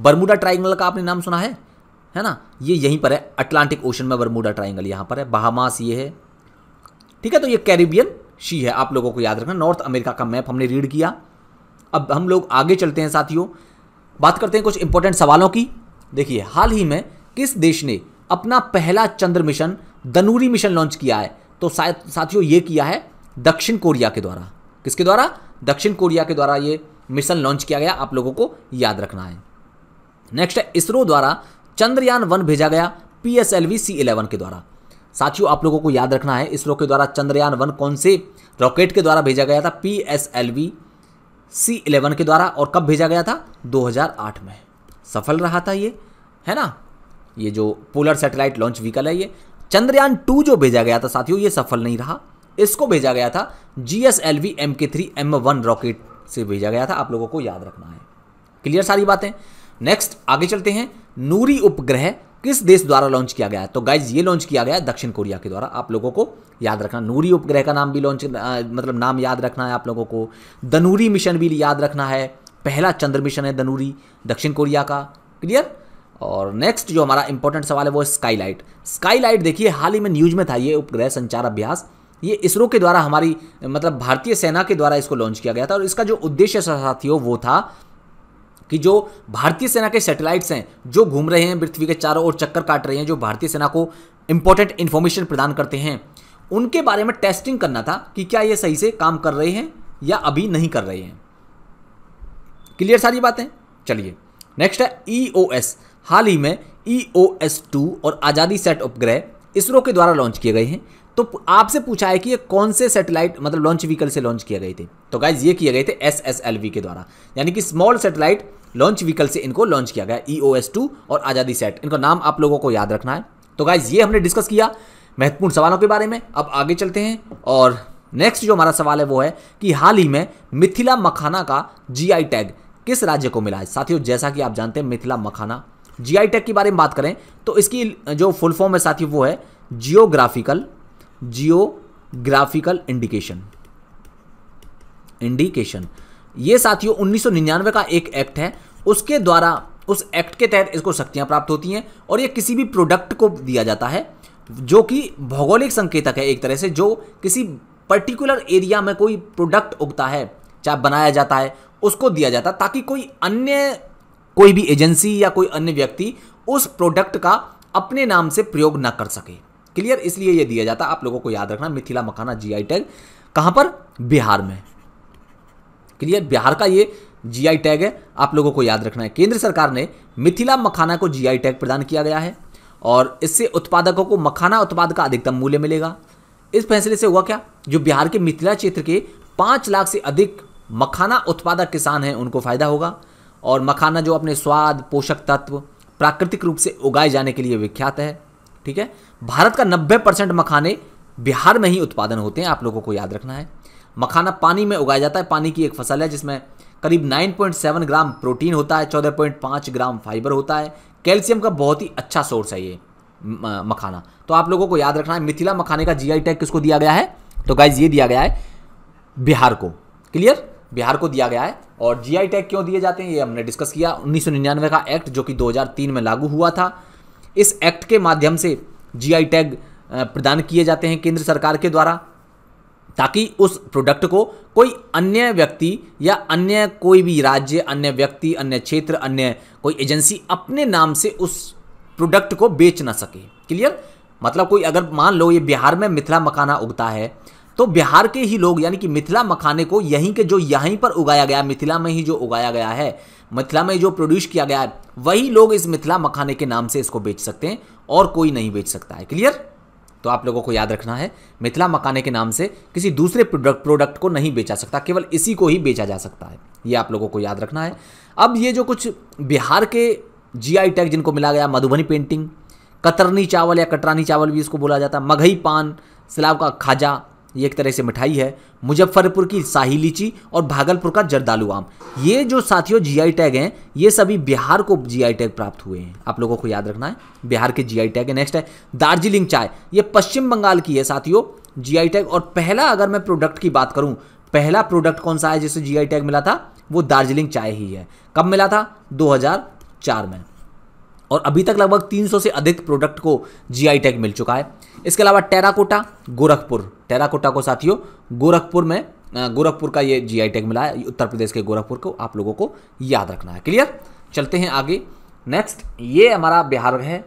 बरमूडा ट्राइंगल का आपने नाम सुना है है ना ये यहीं पर है अटलांटिक ओशन में बरमूडा ट्राइंगल यहाँ पर है बहामास ये है ठीक है तो ये कैरिबियन शी है आप लोगों को याद रखना नॉर्थ अमेरिका का मैप हमने रीड किया अब हम लोग आगे चलते हैं साथियों बात करते हैं कुछ इंपॉर्टेंट सवालों की देखिए हाल ही में किस देश ने अपना पहला चंद्र मिशन दनूरी मिशन लॉन्च किया है तो साथियों ये किया है दक्षिण कोरिया के द्वारा किसके द्वारा दक्षिण कोरिया के द्वारा ये मिशन लॉन्च किया गया आप लोगों को याद रखना है नेक्स्ट है इसरो द्वारा चंद्रयान वन भेजा गया P S L V C eleven के द्वारा साथियों आप लोगों को याद रखना है इसरो के द्वारा चंद्रयान वन कौन से रॉकेट के द्वारा भेजा गया था P S L V C eleven के द्वारा और कब भेजा गया था 2008 में सफल रहा था ये है ना ये जो पोलर सैटेलाइट लॉन्च व्हीकल है ये चंद्रयान टू जो भेजा गया था साथियों ये सफल नहीं रहा इसको भेजा गया था G S L V M K three M one rocket से भेजा गया था आप लोगों को याद रखना है क्लियर सारी बातें नेक्स्ट आगे चलते हैं नूरी उपग्रह किस देश द्वारा लॉन्च किया गया है तो गाइज ये लॉन्च किया गया है दक्षिण कोरिया के द्वारा आप लोगों को याद रखना नूरी उपग्रह का नाम भी लॉन्च मतलब नाम याद रखना है आप लोगों को दनूरी मिशन भी याद रखना है पहला चंद्र मिशन है दनूरी दक्षिण कोरिया का क्लियर और नेक्स्ट जो हमारा इंपॉर्टेंट सवाल है वो स्काईलाइट स्काईलाइट देखिए हाल ही में न्यूज़ में था ये उपग्रह संचार अभ्यास ये इसरो के द्वारा हमारी मतलब भारतीय सेना के द्वारा इसको लॉन्च किया गया था और इसका जो उद्देश्य साथियों वो था कि जो भारतीय सेना के सैटेलाइट्स हैं जो घूम रहे हैं पृथ्वी के चारों ओर चक्कर काट रहे हैं जो भारतीय सेना को इंपॉर्टेंट इन्फॉर्मेशन प्रदान करते हैं उनके बारे में टेस्टिंग करना था कि क्या ये सही से काम कर रहे हैं या अभी नहीं कर रहे हैं क्लियर सारी बातें चलिए नेक्स्ट है ई e एस हाल ही में ई ओ एस टू और आज़ादी सेट उपग्रह इसरो के द्वारा लॉन्च किए गए हैं तो आपसे पूछा है कि ये कौन से सैटेलाइट मतलब लॉन्च व्हीकल से लॉन्च किए गए थे तो गाइज ये किए गए थे एस एस एल वी के द्वारा यानी कि स्मॉल सैटेलाइट लॉन्च व्हीकल से इनको लॉन्च किया गया ई ओ एस टू और आज़ादी सेट इनका नाम आप लोगों को याद रखना है तो गाइज ये हमने डिस्कस किया महत्वपूर्ण सवालों के बारे में अब आगे चलते हैं और नेक्स्ट जो हमारा सवाल है वो है कि हाल ही में मिथिला मखाना का जीआई टैग किस राज्य को मिला है साथियों जैसा कि आप जानते हैं मिथिला मखाना आई टैग के बारे में बात करें तो इसकी जो फुल फॉर्म है साथी वो है जियोग्राफिकल जियोग्राफिकल इंडिकेशन इंडिकेशन ये साथियों 1999 का एक एक्ट है उसके द्वारा उस एक्ट के तहत इसको शक्तियाँ प्राप्त होती हैं और ये किसी भी प्रोडक्ट को दिया जाता है जो कि भौगोलिक संकेतक है एक तरह से जो किसी पर्टिकुलर एरिया में कोई प्रोडक्ट उगता है चाहे बनाया जाता है उसको दिया जाता ताकि कोई अन्य कोई भी एजेंसी या कोई अन्य व्यक्ति उस प्रोडक्ट का अपने नाम से प्रयोग ना कर सके क्लियर इसलिए यह दिया जाता आप लोगों को याद रखना मिथिला मखाना जी टैग कहाँ पर बिहार में क्लियर बिहार का ये जीआई टैग है आप लोगों को याद रखना है केंद्र सरकार ने मिथिला मखाना को जीआई टैग प्रदान किया गया है और इससे उत्पादकों को मखाना उत्पाद का अधिकतम मूल्य मिलेगा इस फैसले से हुआ क्या जो बिहार के मिथिला क्षेत्र के पांच लाख से अधिक मखाना उत्पादक किसान हैं उनको फायदा होगा और मखाना जो अपने स्वाद पोषक तत्व प्राकृतिक रूप से उगाए जाने के लिए विख्यात है ठीक है भारत का 90 परसेंट मखाने बिहार में ही उत्पादन होते हैं आप लोगों को याद रखना है मखाना पानी में उगाया जाता है पानी की एक फसल है जिसमें करीब 9.7 ग्राम प्रोटीन होता है 14.5 ग्राम फाइबर होता है कैल्शियम का बहुत ही अच्छा सोर्स है ये मखाना तो आप लोगों को याद रखना है मिथिला मखाने का आई टैग किसको दिया गया है तो गाइज ये दिया गया है बिहार को क्लियर बिहार को दिया गया है और जीआई टैग क्यों दिए जाते हैं ये हमने डिस्कस किया 1999 का एक्ट जो कि 2003 में लागू हुआ था इस एक्ट के माध्यम से जीआई टैग प्रदान किए जाते हैं केंद्र सरकार के द्वारा ताकि उस प्रोडक्ट को कोई अन्य व्यक्ति या अन्य कोई भी राज्य अन्य व्यक्ति अन्य क्षेत्र अन्य कोई एजेंसी अपने नाम से उस प्रोडक्ट को बेच ना सके क्लियर मतलब कोई अगर मान लो ये बिहार में मिथिला मखाना उगता है तो बिहार के ही लोग यानी कि मिथिला मखाने को यहीं के जो यहीं पर उगाया गया मिथिला में ही जो उगाया गया है मिथिला में जो प्रोड्यूस किया गया है वही लोग इस मिथिला मखाने के नाम से इसको बेच सकते हैं और कोई नहीं बेच सकता है क्लियर तो आप लोगों को याद रखना है मिथिला मखाने के नाम से किसी दूसरे प्रोडक्ट प्रोडक्ट को नहीं बेचा सकता केवल इसी को ही बेचा जा सकता है ये आप लोगों को याद रखना है अब ये जो कुछ बिहार के जीआई टैग जिनको मिला गया मधुबनी पेंटिंग कतरनी चावल या कटरानी चावल भी इसको बोला जाता है मघई पान सिलाव का खाजा ये एक तरह से मिठाई है मुजफ्फरपुर की शाही लीची और भागलपुर का जरदालू आम ये जो साथियों जीआई टैग हैं ये सभी बिहार को जीआई टैग प्राप्त हुए हैं आप लोगों को याद रखना है बिहार के जीआई टैग है नेक्स्ट है दार्जिलिंग चाय ये पश्चिम बंगाल की है साथियों जीआई टैग और पहला अगर मैं प्रोडक्ट की बात करूँ पहला प्रोडक्ट कौन सा है जिसे जीआई टैग मिला था वो दार्जिलिंग चाय ही है कब मिला था 2004 में और अभी तक लगभग 300 से अधिक प्रोडक्ट को जीआई टैग मिल चुका है इसके अलावा टेराकोटा गोरखपुर टेराकोटा को साथियों गोरखपुर में गोरखपुर का ये जीआई टैग मिला है उत्तर प्रदेश के गोरखपुर को आप लोगों को याद रखना है क्लियर चलते हैं आगे नेक्स्ट ये हमारा बिहार है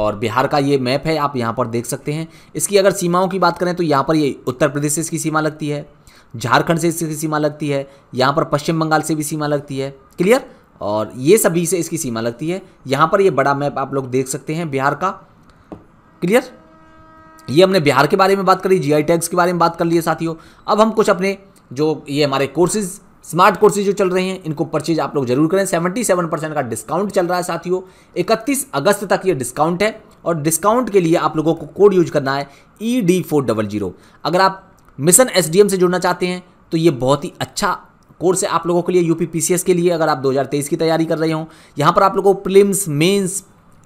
और बिहार का ये मैप है आप यहाँ पर देख सकते हैं इसकी अगर सीमाओं की बात करें तो यहाँ पर ये उत्तर प्रदेश से इसकी सीमा लगती है झारखंड से इसकी सीमा लगती है यहाँ पर पश्चिम बंगाल से भी सीमा लगती है क्लियर और ये सभी से इसकी सीमा लगती है यहाँ पर ये बड़ा मैप आप लोग देख सकते हैं बिहार का क्लियर ये हमने बिहार के बारे में बात करी आई टैक्स के बारे में बात कर लिए साथियों अब हम कुछ अपने जो ये हमारे कोर्सेज स्मार्ट कोर्सेज जो चल रहे हैं इनको परचेज आप लोग जरूर करें 77 परसेंट का डिस्काउंट चल रहा है साथियों 31 अगस्त तक ये डिस्काउंट है और डिस्काउंट के लिए आप लोगों को कोड यूज करना है E D four double zero अगर आप मिशन एस से जुड़ना चाहते हैं तो ये बहुत ही अच्छा कोर्स है आप लोगों के लिए यूपी पीसीएस के लिए अगर आप 2023 की तैयारी कर रहे हो यहाँ पर आप लोगों को प्रिलिम्स मेंस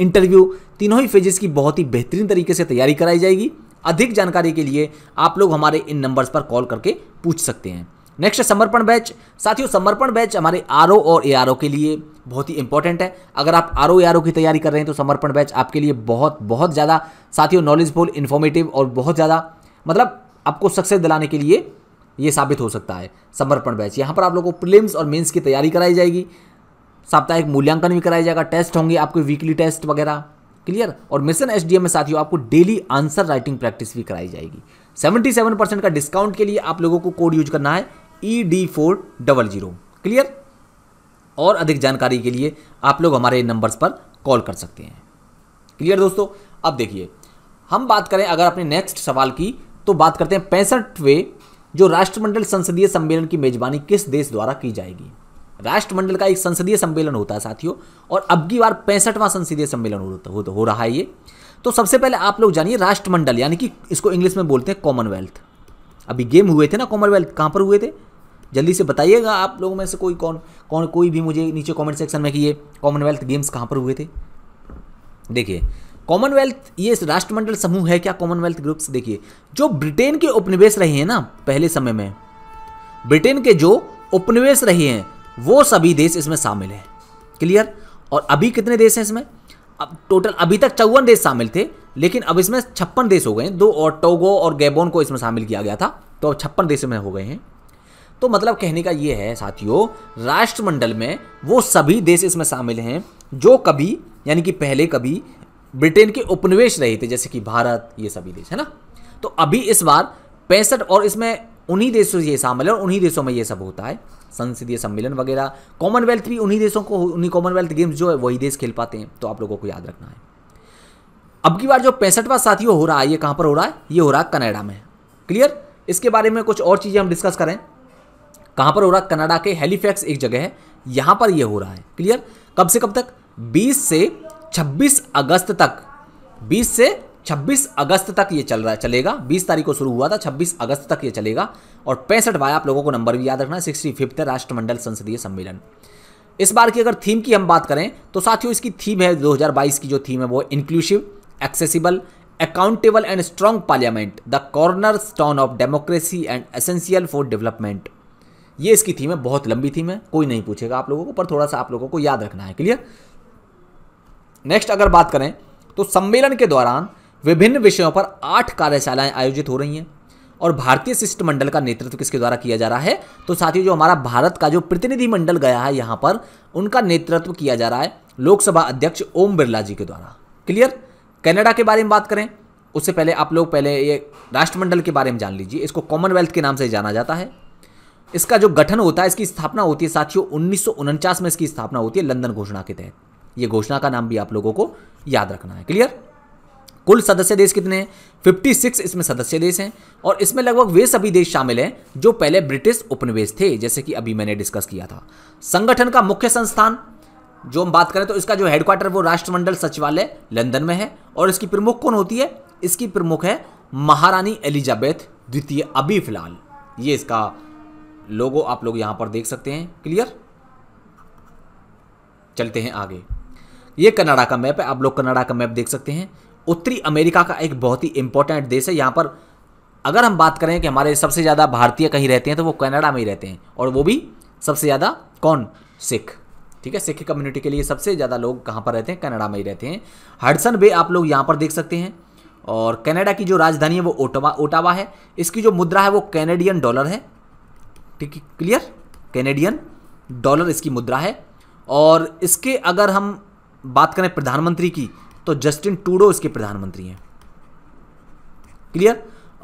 इंटरव्यू तीनों ही फेजेस की बहुत ही बेहतरीन तरीके से तैयारी कराई जाएगी अधिक जानकारी के लिए आप लोग हमारे इन नंबर्स पर कॉल करके पूछ सकते हैं नेक्स्ट समर्पण बैच साथियों समर्पण बैच हमारे आर और ए के लिए बहुत ही इंपॉर्टेंट है अगर आप आर ओ की तैयारी कर रहे हैं तो समर्पण बैच आपके लिए बहुत बहुत ज़्यादा साथियों नॉलेजफुल इन्फॉर्मेटिव और बहुत ज़्यादा मतलब आपको सक्सेस दिलाने के लिए ये साबित हो सकता है समर्पण बैच यहाँ पर आप लोगों को प्रिलिम्स और मेंस की तैयारी कराई जाएगी साप्ताहिक मूल्यांकन भी कराया जाएगा टेस्ट होंगे आपके वीकली टेस्ट वगैरह क्लियर और मिशन एस में साथियों आपको डेली आंसर राइटिंग प्रैक्टिस भी कराई जाएगी 77 परसेंट का डिस्काउंट के लिए आप लोगों को कोड यूज करना है E D four double zero clear और अधिक जानकारी के लिए आप लोग हमारे नंबर्स पर कॉल कर सकते हैं क्लियर दोस्तों अब देखिए हम बात करें अगर अपने नेक्स्ट सवाल की तो बात करते हैं पैंसठवें जो राष्ट्रमंडल संसदीय सम्मेलन की मेजबानी किस देश द्वारा की जाएगी राष्ट्रमंडल का एक संसदीय सम्मेलन होता है साथियों और अब की बार पैंसठवां संसदीय सम्मेलन तो तो हो, रहा है ये तो सबसे पहले आप लोग जानिए राष्ट्रमंडल यानी कि इसको इंग्लिश में बोलते हैं कॉमनवेल्थ अभी गेम हुए थे ना कॉमनवेल्थ कहाँ पर हुए थे जल्दी से बताइएगा आप लोगों में से कोई कौन कौन कोई भी मुझे नीचे कमेंट सेक्शन में कि ये कॉमनवेल्थ गेम्स कहाँ पर हुए थे देखिए कॉमनवेल्थ ये राष्ट्रमंडल समूह है क्या कॉमनवेल्थ ग्रुप्स देखिए जो ब्रिटेन के उपनिवेश रहे हैं ना पहले समय में ब्रिटेन के जो उपनिवेश रहे हैं वो सभी देश इसमें शामिल हैं क्लियर और अभी कितने देश हैं इसमें अब टोटल अभी तक चौवन देश शामिल थे लेकिन अब इसमें छप्पन देश हो गए हैं दो और टोगो और गैबोन को इसमें शामिल किया गया था तो अब छप्पन देश में हो गए हैं तो मतलब कहने का ये है साथियों राष्ट्रमंडल में वो सभी देश इसमें शामिल हैं जो कभी यानी कि पहले कभी ब्रिटेन के उपनिवेश रहे थे जैसे कि भारत ये सभी देश है ना तो अभी इस बार पैंसठ और इसमें उन्हीं देशों से ये शामिल है और उन्हीं देशों में ये सब होता है संसदीय सम्मेलन वगैरह कॉमनवेल्थ भी उन्हीं देशों को उन्हीं कॉमनवेल्थ गेम्स जो है वही देश खेल पाते हैं तो आप लोगों को याद रखना है अब की बार जो पैंसठवा साथियों हो रहा है ये कहाँ पर हो रहा है ये हो रहा है कनाडा में क्लियर इसके बारे में कुछ और चीज़ें हम डिस्कस करें कहाँ पर हो रहा है कनाडा के हेलीफैक्स एक जगह है यहाँ पर यह हो रहा है क्लियर कब से कब तक बीस से 26 अगस्त तक 20 से 26 अगस्त तक ये चल रहा है चलेगा 20 तारीख को शुरू हुआ था 26 अगस्त तक ये चलेगा और पैंसठ बाय आप लोगों को नंबर भी याद रखना सिक्सटी फिफ्थ राष्ट्रमंडल संसदीय सम्मेलन इस बार की अगर थीम की हम बात करें तो साथियों इसकी थीम है 2022 की जो थीम है वो inclusive accessible accountable and strong parliament the cornerstone of democracy and essential for development ये इसकी थीम है बहुत लंबी थीम है कोई नहीं पूछेगा आप लोगों को पर थोड़ा सा आप लोगों को याद रखना है क्लियर नेक्स्ट अगर बात करें तो सम्मेलन के दौरान विभिन्न विषयों पर आठ कार्यशालाएं आयोजित हो रही हैं और भारतीय शिष्टमंडल का नेतृत्व किसके द्वारा किया जा रहा है तो साथियों जो हमारा भारत का जो प्रतिनिधिमंडल गया है यहाँ पर उनका नेतृत्व किया जा रहा है लोकसभा अध्यक्ष ओम बिरला जी के द्वारा क्लियर कनाडा के बारे में बात करें उससे पहले आप लोग पहले ये राष्ट्रमंडल के बारे में जान लीजिए इसको कॉमनवेल्थ के नाम से जाना जाता है इसका जो गठन होता है इसकी स्थापना होती है साथियों उन्नीस में इसकी स्थापना होती है लंदन घोषणा के तहत ये घोषणा का नाम भी आप लोगों को याद रखना है क्लियर कुल सदस्य देश कितने हैं 56 इसमें सदस्य देश हैं और इसमें लगभग वे सभी देश शामिल हैं जो पहले ब्रिटिश उपनिवेश थे जैसे कि अभी मैंने डिस्कस किया था संगठन का मुख्य संस्थान जो हम बात करें तो इसका जो हेडक्वार्टर वो राष्ट्रमंडल सचिवालय लंदन में है और इसकी प्रमुख कौन होती है इसकी प्रमुख है महारानी एलिजाबेथ द्वितीय अभी फिलहाल ये इसका लोगो आप लोग यहां पर देख सकते हैं क्लियर चलते हैं आगे ये कनाडा का मैप है आप लोग कनाडा का मैप देख सकते हैं उत्तरी अमेरिका का एक बहुत ही इंपॉर्टेंट देश है यहाँ पर अगर हम बात करें कि हमारे सबसे ज़्यादा भारतीय कहीं रहते हैं तो वो कनाडा में ही रहते हैं और वो भी सबसे ज़्यादा कौन सिख ठीक है सिख कम्युनिटी के लिए सबसे ज़्यादा लोग कहाँ पर रहते हैं कनाडा में ही रहते हैं हडसन बे आप लोग यहाँ पर देख सकते हैं और कनाडा की जो राजधानी है वो ओटावा ओटावा है इसकी जो मुद्रा है वो कैनेडियन डॉलर है ठीक क्लियर कैनेडियन डॉलर इसकी मुद्रा है और इसके अगर हम बात करें प्रधानमंत्री की तो जस्टिन टूडो इसके प्रधानमंत्री हैं क्लियर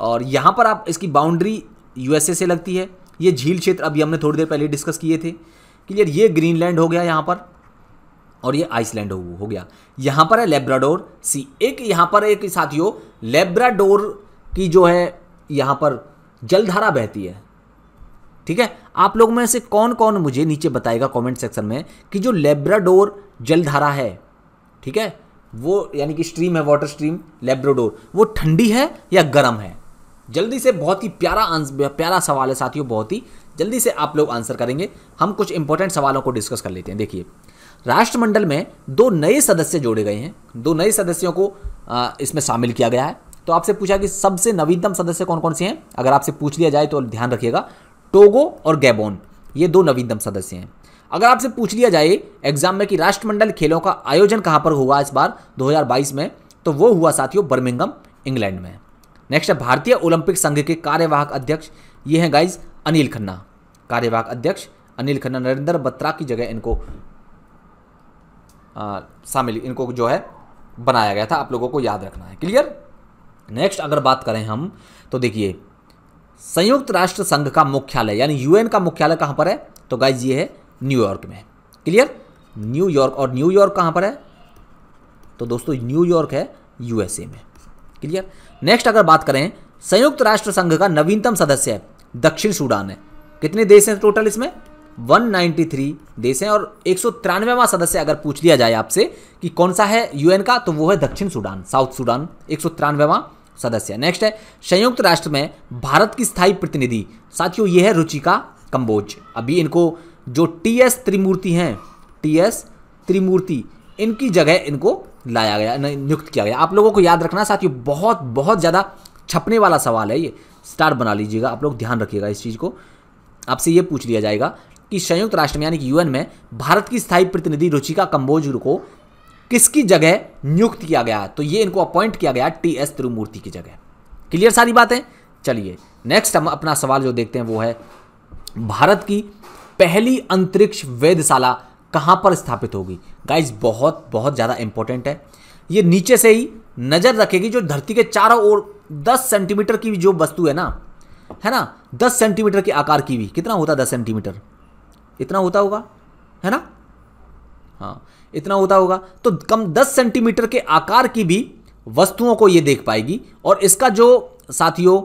और यहाँ पर आप इसकी बाउंड्री यूएसए से लगती है ये झील क्षेत्र अभी हमने थोड़ी देर पहले डिस्कस किए थे क्लियर ये ग्रीनलैंड हो गया यहाँ पर और ये आइसलैंड हो, हो गया यहाँ पर है लेब्राडोर सी एक यहाँ पर एक साथियों लेब्राडोर की जो है यहाँ पर जलधारा बहती है ठीक है आप लोग में से कौन कौन मुझे नीचे बताएगा कमेंट सेक्शन में कि जो लेब्राडोर जलधारा है ठीक है वो यानी कि स्ट्रीम है वाटर स्ट्रीम लेब्राडोर वो ठंडी है या गर्म है जल्दी से बहुत ही प्यारा प्यारा सवाल है साथियों बहुत ही जल्दी से आप लोग आंसर करेंगे हम कुछ इंपॉर्टेंट सवालों को डिस्कस कर लेते हैं देखिए राष्ट्रमंडल में दो नए सदस्य जोड़े गए हैं दो नए सदस्यों को आ, इसमें शामिल किया गया है तो आपसे पूछा कि सबसे नवीनतम सदस्य कौन कौन से हैं अगर आपसे पूछ लिया जाए तो ध्यान रखिएगा टोगो और गैबोन ये दो नवीनतम सदस्य हैं अगर आपसे पूछ लिया जाए एग्जाम में कि राष्ट्रमंडल खेलों का आयोजन कहाँ पर हुआ इस बार 2022 में तो वो हुआ साथियों बर्मिंगम इंग्लैंड में नेक्स्ट है भारतीय ओलंपिक संघ के कार्यवाहक अध्यक्ष ये हैं गाइज अनिल खन्ना कार्यवाहक अध्यक्ष अनिल खन्ना नरेंद्र बत्रा की जगह इनको शामिल इनको जो है बनाया गया था आप लोगों को याद रखना है क्लियर नेक्स्ट अगर बात करें हम तो देखिए संयुक्त राष्ट्र संघ का मुख्यालय यानी यूएन का मुख्यालय कहां पर है तो गाइज ये है न्यूयॉर्क में क्लियर न्यूयॉर्क और न्यूयॉर्क कहां पर है तो दोस्तों न्यूयॉर्क है यूएसए में क्लियर नेक्स्ट अगर बात करें संयुक्त राष्ट्र संघ का नवीनतम सदस्य है दक्षिण सूडान है कितने देश हैं टोटल इसमें 193 देश हैं और एक सदस्य अगर पूछ लिया जाए आपसे कि कौन सा है यूएन का तो वो है दक्षिण सूडान साउथ सूडान एक सदस्य नेक्स्ट है संयुक्त राष्ट्र में भारत की स्थायी प्रतिनिधि साथियों ये है रुचिका कंबोज अभी इनको जो टी एस त्रिमूर्ति हैं टी एस त्रिमूर्ति इनकी जगह इनको लाया गया नियुक्त किया गया आप लोगों को याद रखना साथियों बहुत बहुत ज़्यादा छपने वाला सवाल है ये स्टार बना लीजिएगा आप लोग ध्यान रखिएगा इस चीज़ को आपसे ये पूछ लिया जाएगा कि संयुक्त राष्ट्र में यानी कि यूएन में भारत की स्थायी प्रतिनिधि रुचिका कंबोज को किसकी जगह नियुक्त किया गया तो ये इनको अपॉइंट किया गया टी एस त्रिमूर्ति की जगह क्लियर सारी बातें चलिए नेक्स्ट हम अपना सवाल जो देखते हैं वो है भारत की पहली अंतरिक्ष वेधशाला कहाँ पर स्थापित होगी गाइज बहुत बहुत ज़्यादा इंपॉर्टेंट है ये नीचे से ही नज़र रखेगी जो धरती के चारों ओर 10 सेंटीमीटर की जो वस्तु है ना है ना 10 सेंटीमीटर के आकार की भी कितना होता है 10 सेंटीमीटर इतना होता होगा है ना हाँ इतना होता होगा तो कम 10 सेंटीमीटर के आकार की भी वस्तुओं को ये देख पाएगी और इसका जो साथियों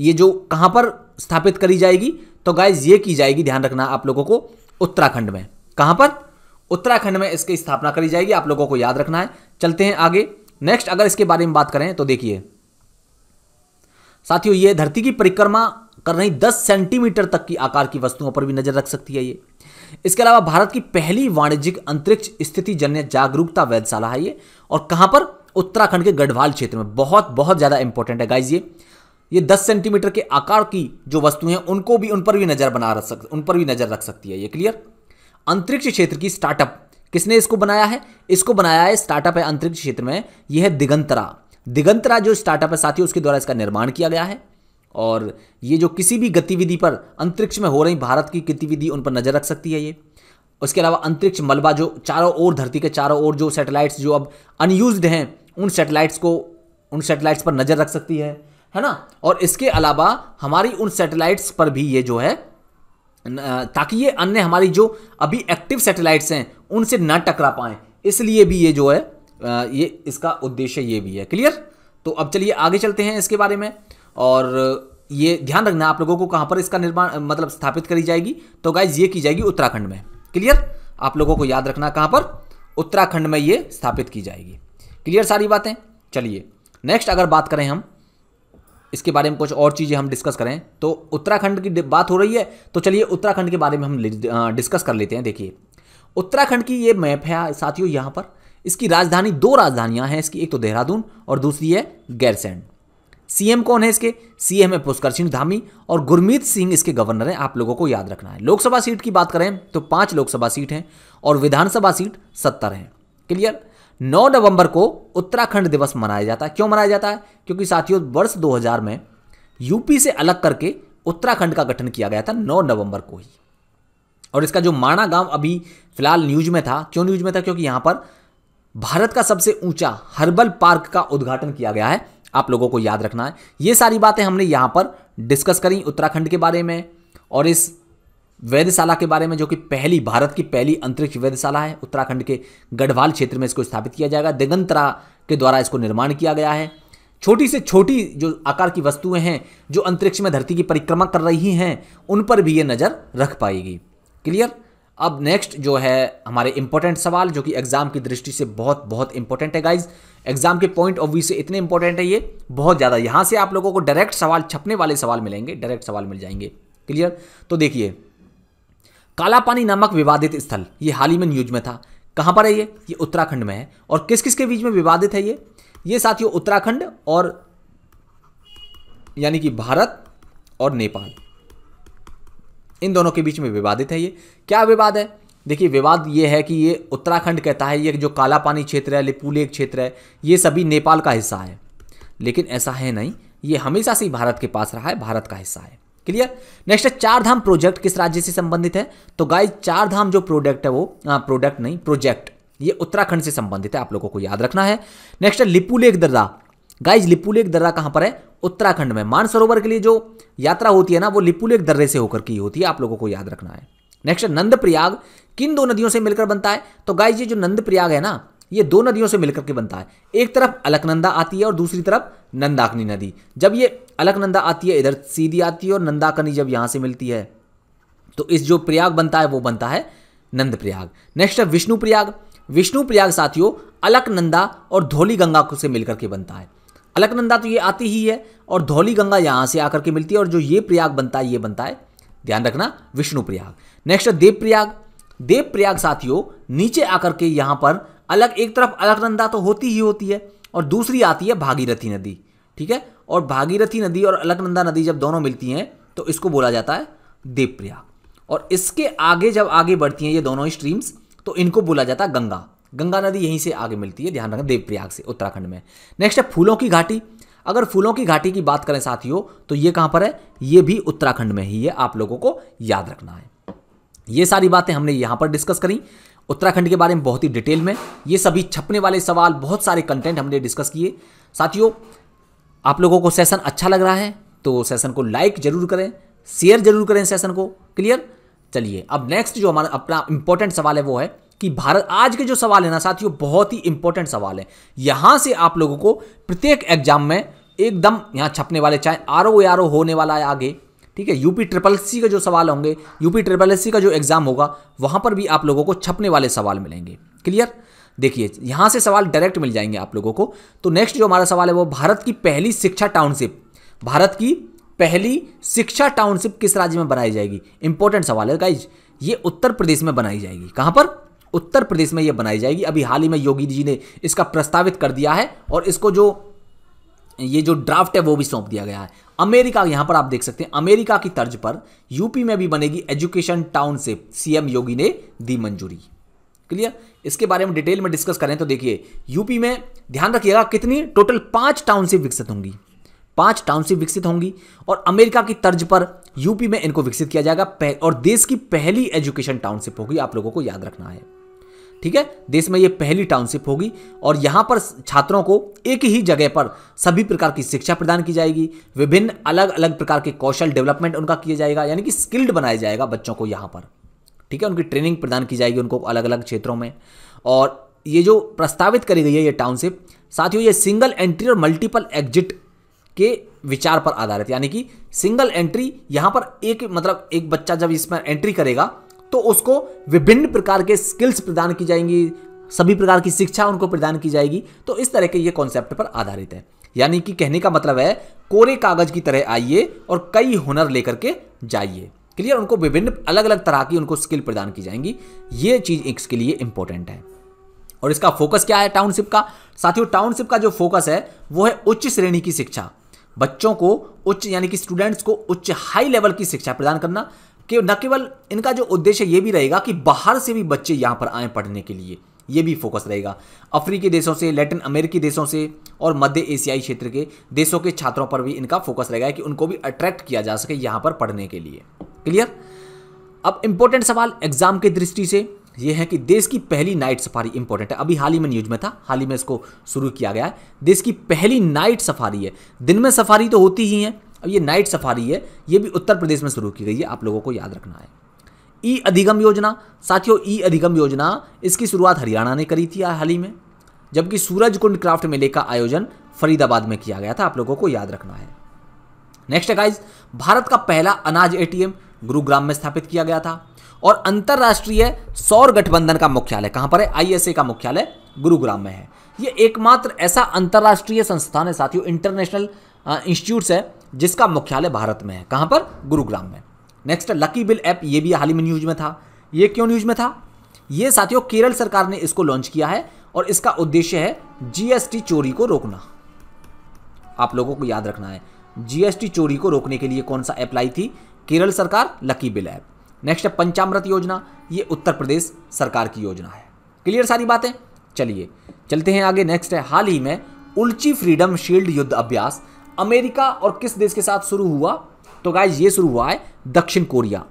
ये जो कहां पर स्थापित करी जाएगी तो गाइज ये की जाएगी ध्यान रखना आप लोगों को उत्तराखंड में कहां पर उत्तराखंड में इसकी स्थापना करी जाएगी आप लोगों को याद रखना है चलते हैं आगे नेक्स्ट अगर इसके बारे में बात करें तो देखिए साथियों ये धरती की परिक्रमा कर रही दस सेंटीमीटर तक की आकार की वस्तुओं पर भी नजर रख सकती है ये इसके अलावा भारत की पहली वाणिज्यिक अंतरिक्ष स्थिति जन्य जागरूकता वैधशाला है ये और कहां पर उत्तराखंड के गढ़वाल क्षेत्र में बहुत बहुत ज़्यादा इंपॉर्टेंट है गाइज ये ये 10 सेंटीमीटर के आकार की जो वस्तु हैं उनको भी उन पर भी नज़र बना रख सक उन पर भी नज़र रख सकती है ये क्लियर अंतरिक्ष क्षेत्र की स्टार्टअप किसने इसको बनाया है इसको बनाया है स्टार्टअप है अंतरिक्ष क्षेत्र में यह है दिगंतरा दिगंतरा जो स्टार्टअप है साथियों उसके द्वारा इसका निर्माण किया गया है और ये जो किसी भी गतिविधि पर अंतरिक्ष में हो रही भारत की गतिविधि उन पर नज़र रख सकती है ये उसके अलावा अंतरिक्ष मलबा जो चारों ओर धरती के चारों ओर जो सैटेलाइट्स जो अब अनयूज हैं उन सैटेलाइट्स को उन सैटेलाइट्स पर नज़र रख सकती है है ना और इसके अलावा हमारी उन सैटेलाइट्स पर भी ये जो है ताकि ये अन्य हमारी जो अभी एक्टिव सैटेलाइट्स हैं उनसे ना टकरा पाएँ इसलिए भी ये जो है ये इसका उद्देश्य ये भी है क्लियर तो अब चलिए आगे चलते हैं इसके बारे में और ये ध्यान रखना आप लोगों को कहाँ पर इसका निर्माण मतलब स्थापित करी जाएगी तो गाइज ये की जाएगी उत्तराखंड में क्लियर आप लोगों को याद रखना कहाँ पर उत्तराखंड में ये स्थापित की जाएगी क्लियर सारी बातें चलिए नेक्स्ट अगर बात करें हम इसके बारे में कुछ और चीज़ें हम डिस्कस करें तो उत्तराखंड की बात हो रही है तो चलिए उत्तराखंड के बारे में हम डिस्कस कर लेते हैं देखिए उत्तराखंड की ये मैप है साथियों यहाँ पर इसकी राजधानी दो राजधानियाँ हैं इसकी एक तो देहरादून और दूसरी है गैरसैंड सीएम कौन है इसके सीएम है पुष्कर सिंह धामी और गुरमीत सिंह इसके गवर्नर हैं आप लोगों को याद रखना है लोकसभा सीट की बात करें तो पांच लोकसभा सीट हैं और विधानसभा सीट सत्तर हैं क्लियर 9 नवंबर को उत्तराखंड दिवस मनाया जाता है क्यों मनाया जाता है क्योंकि साथियों वर्ष 2000 में यूपी से अलग करके उत्तराखंड का गठन किया गया था 9 नवंबर को ही और इसका जो माणा गांव अभी फिलहाल न्यूज में था क्यों न्यूज में था क्योंकि यहां पर भारत का सबसे ऊंचा हर्बल पार्क का उद्घाटन किया गया है आप लोगों को याद रखना है ये सारी बातें हमने यहाँ पर डिस्कस करी उत्तराखंड के बारे में और इस वैधशाला के बारे में जो कि पहली भारत की पहली अंतरिक्ष वैधशाला है उत्तराखंड के गढ़वाल क्षेत्र में इसको स्थापित किया जाएगा दिगंतरा के द्वारा इसको निर्माण किया गया है छोटी से छोटी जो आकार की वस्तुएं हैं जो अंतरिक्ष में धरती की परिक्रमा कर रही हैं उन पर भी ये नज़र रख पाएगी क्लियर अब नेक्स्ट जो है हमारे इंपॉर्टेंट सवाल जो कि एग्जाम की दृष्टि से बहुत बहुत इंपॉर्टेंट है गाइज एग्जाम के पॉइंट ऑफ व्यू से इतने इंपॉर्टेंट है ये बहुत ज़्यादा यहाँ से आप लोगों को डायरेक्ट सवाल छपने वाले सवाल मिलेंगे डायरेक्ट सवाल मिल जाएंगे क्लियर तो देखिए कालापानी नामक विवादित स्थल ये हाल ही में न्यूज में था कहाँ पर है ये ये उत्तराखंड में है और किस किस के बीच में विवादित है ये ये साथियों उत्तराखंड और यानी कि भारत और नेपाल इन दोनों के बीच में विवादित है ये क्या विवाद है देखिए विवाद ये है कि ये उत्तराखंड कहता है ये जो काला पानी क्षेत्र है लिपुलेख क्षेत्र है ये सभी नेपाल का हिस्सा है लेकिन ऐसा है नहीं ये हमेशा से भारत के पास रहा है भारत का हिस्सा है क्लियर नेक्स्ट है चार धाम प्रोजेक्ट किस राज्य से संबंधित है तो गाय चार धाम जो प्रोडक्ट है वो प्रोडक्ट नहीं प्रोजेक्ट ये उत्तराखंड से संबंधित है आप लोगों को याद रखना है नेक्स्ट है लिपुलेख दर्रा गाइज लिपुलेख दर्रा कहाँ पर है उत्तराखंड में मानसरोवर के लिए जो यात्रा होती है ना वो लिपुलेख दर्रे से होकर की होती है आप लोगों को याद रखना है नेक्स्ट नंद प्रयाग किन दो नदियों से मिलकर बनता है तो गाइज ये जो नंद प्रयाग है ना ये दो नदियों से मिलकर के बनता है एक तरफ अलकनंदा आती है और दूसरी तरफ नंदाकनी नदी जब ये अलकनंदा आती है इधर सीधी आती है और नंदाकनी जब यहाँ से मिलती है तो इस जो प्रयाग बनता है वो बनता है नंद प्रयाग नेक्स्ट है विष्णु प्रयाग विष्णु प्रयाग साथियों अलकनंदा और धोली गंगा से मिलकर के बनता है अलकनंदा तो ये आती ही है और धौली गंगा यहाँ से आकर के मिलती है और जो ये प्रयाग बनता है ये बनता है ध्यान रखना विष्णु प्रयाग नेक्स्ट है देव प्रयाग देव प्रयाग साथियों नीचे आकर के यहाँ पर अलग एक तरफ अलकनंदा तो होती ही होती है और दूसरी आती है भागीरथी नदी ठीक है और भागीरथी नदी और अलकनंदा नदी जब दोनों मिलती हैं तो इसको बोला जाता है देव प्रयाग और इसके आगे जब आगे बढ़ती हैं ये दोनों स्ट्रीम्स तो इनको बोला जाता है गंगा गंगा नदी यहीं से आगे मिलती है ध्यान रखना देवप्रयाग से उत्तराखंड में नेक्स्ट है फूलों की घाटी अगर फूलों की घाटी की बात करें साथियों तो ये कहाँ पर है ये भी उत्तराखंड में ही है आप लोगों को याद रखना है ये सारी बातें हमने यहाँ पर डिस्कस करी उत्तराखंड के बारे में बहुत ही डिटेल में ये सभी छपने वाले सवाल बहुत सारे कंटेंट हमने डिस्कस किए साथियों आप लोगों को सेशन अच्छा लग रहा है तो सेशन को लाइक जरूर करें शेयर जरूर करें सेशन को क्लियर चलिए अब नेक्स्ट जो हमारा अपना इंपॉर्टेंट सवाल है वो है कि भारत आज के जो सवाल है ना साथियों बहुत ही इंपॉर्टेंट सवाल है यहां से आप लोगों को प्रत्येक एग्जाम में एकदम यहां छपने वाले चाहे आर ओ आर ओ होने वाला है आगे ठीक है यूपी ट्रिपल सी का जो सवाल होंगे यूपी ट्रिपल सी का जो एग्ज़ाम होगा वहां पर भी आप लोगों को छपने वाले सवाल मिलेंगे क्लियर देखिए यहां से सवाल डायरेक्ट मिल जाएंगे आप लोगों को तो नेक्स्ट जो हमारा सवाल है वो भारत की पहली शिक्षा टाउनशिप भारत की पहली शिक्षा टाउनशिप किस राज्य में बनाई जाएगी इंपॉर्टेंट सवाल है गाइज ये उत्तर प्रदेश में बनाई जाएगी कहां पर उत्तर प्रदेश में यह बनाई जाएगी अभी हाल ही में योगी जी ने इसका प्रस्तावित कर दिया है और इसको जो ये जो ड्राफ्ट है वो भी सौंप दिया गया है अमेरिका यहां पर आप देख सकते हैं अमेरिका की तर्ज पर यूपी में भी बनेगी एजुकेशन टाउनशिप सीएम योगी ने दी मंजूरी क्लियर इसके बारे में डिटेल में डिस्कस करें तो देखिए यूपी में ध्यान रखिएगा कितनी टोटल पांच टाउनशिप विकसित होंगी पांच टाउनशिप विकसित होंगी और अमेरिका की तर्ज पर यूपी में इनको विकसित किया जाएगा और देश की पहली एजुकेशन टाउनशिप होगी आप लोगों को याद रखना है ठीक है देश में ये पहली टाउनशिप होगी और यहाँ पर छात्रों को एक ही जगह पर सभी प्रकार की शिक्षा प्रदान की जाएगी विभिन्न अलग अलग प्रकार के कौशल डेवलपमेंट उनका किया जाएगा यानी कि स्किल्ड बनाया जाएगा बच्चों को यहाँ पर ठीक है उनकी ट्रेनिंग प्रदान की जाएगी उनको अलग अलग क्षेत्रों में और ये जो प्रस्तावित करी गई है ये टाउनशिप साथ ही ये सिंगल एंट्री और मल्टीपल एग्जिट के विचार पर आधारित यानी कि सिंगल एंट्री यहाँ पर एक मतलब एक बच्चा जब इसमें एंट्री करेगा तो उसको विभिन्न प्रकार के स्किल्स प्रदान की जाएंगी सभी प्रकार की शिक्षा उनको प्रदान की जाएगी तो इस तरह के ये कॉन्सेप्ट पर आधारित है यानी कि कहने का मतलब है कोरे कागज की तरह आइए और कई हुनर लेकर के जाइए क्लियर उनको विभिन्न अलग अलग तरह की उनको स्किल प्रदान की जाएंगी ये चीज़ इसके लिए इंपॉर्टेंट है और इसका फोकस क्या है टाउनशिप का साथियों टाउनशिप का जो फोकस है वो है उच्च श्रेणी की शिक्षा बच्चों को उच्च यानी कि स्टूडेंट्स को उच्च हाई लेवल की शिक्षा प्रदान करना कि न केवल इनका जो उद्देश्य ये भी रहेगा कि बाहर से भी बच्चे यहाँ पर आए पढ़ने के लिए ये भी फोकस रहेगा अफ्रीकी देशों से लैटिन अमेरिकी देशों से और मध्य एशियाई क्षेत्र के देशों के छात्रों पर भी इनका फोकस रहेगा कि उनको भी अट्रैक्ट किया जा सके यहाँ पर पढ़ने के लिए क्लियर अब इंपॉर्टेंट सवाल एग्जाम की दृष्टि से ये है कि देश की पहली नाइट सफारी इंपॉर्टेंट है अभी हाल ही में न्यूज में था हाल ही में इसको शुरू किया गया है देश की पहली नाइट सफारी है दिन में सफारी तो होती ही है अब ये नाइट सफारी है ये भी उत्तर प्रदेश में शुरू की गई है आप लोगों को याद रखना है ई अधिगम योजना साथियों ई अधिगम योजना इसकी शुरुआत हरियाणा ने करी थी हाल ही में जबकि सूरज कुंड क्राफ्ट मेले का आयोजन फरीदाबाद में किया गया था आप लोगों को याद रखना है नेक्स्ट गाइज भारत का पहला अनाज एटीएम गुरुग्राम में स्थापित किया गया था और अंतर्राष्ट्रीय सौर गठबंधन का मुख्यालय कहाँ पर है आईएसए का मुख्यालय गुरुग्राम में है ये एकमात्र ऐसा अंतर्राष्ट्रीय संस्थान है साथियों इंटरनेशनल इंस्टीट्यूट्स है जिसका मुख्यालय भारत में है कहाँ पर गुरुग्राम में नेक्स्ट लकी बिल ऐप ये भी हाल ही में न्यूज में था ये क्यों न्यूज में था ये साथियों केरल सरकार ने इसको लॉन्च किया है और इसका उद्देश्य है जीएसटी चोरी को रोकना आप लोगों को याद रखना है जीएसटी चोरी को रोकने के लिए कौन सा ऐप लाई थी केरल सरकार लकी बिल ऐप नेक्स्ट है पंचामृत योजना ये उत्तर प्रदेश सरकार की योजना है क्लियर सारी बातें चलिए चलते हैं आगे नेक्स्ट है हाल ही में उल्ची फ्रीडम शील्ड युद्ध अभ्यास अमेरिका और किस देश के साथ शुरू हुआ तो गाइज ये शुरू हुआ है दक्षिण कोरिया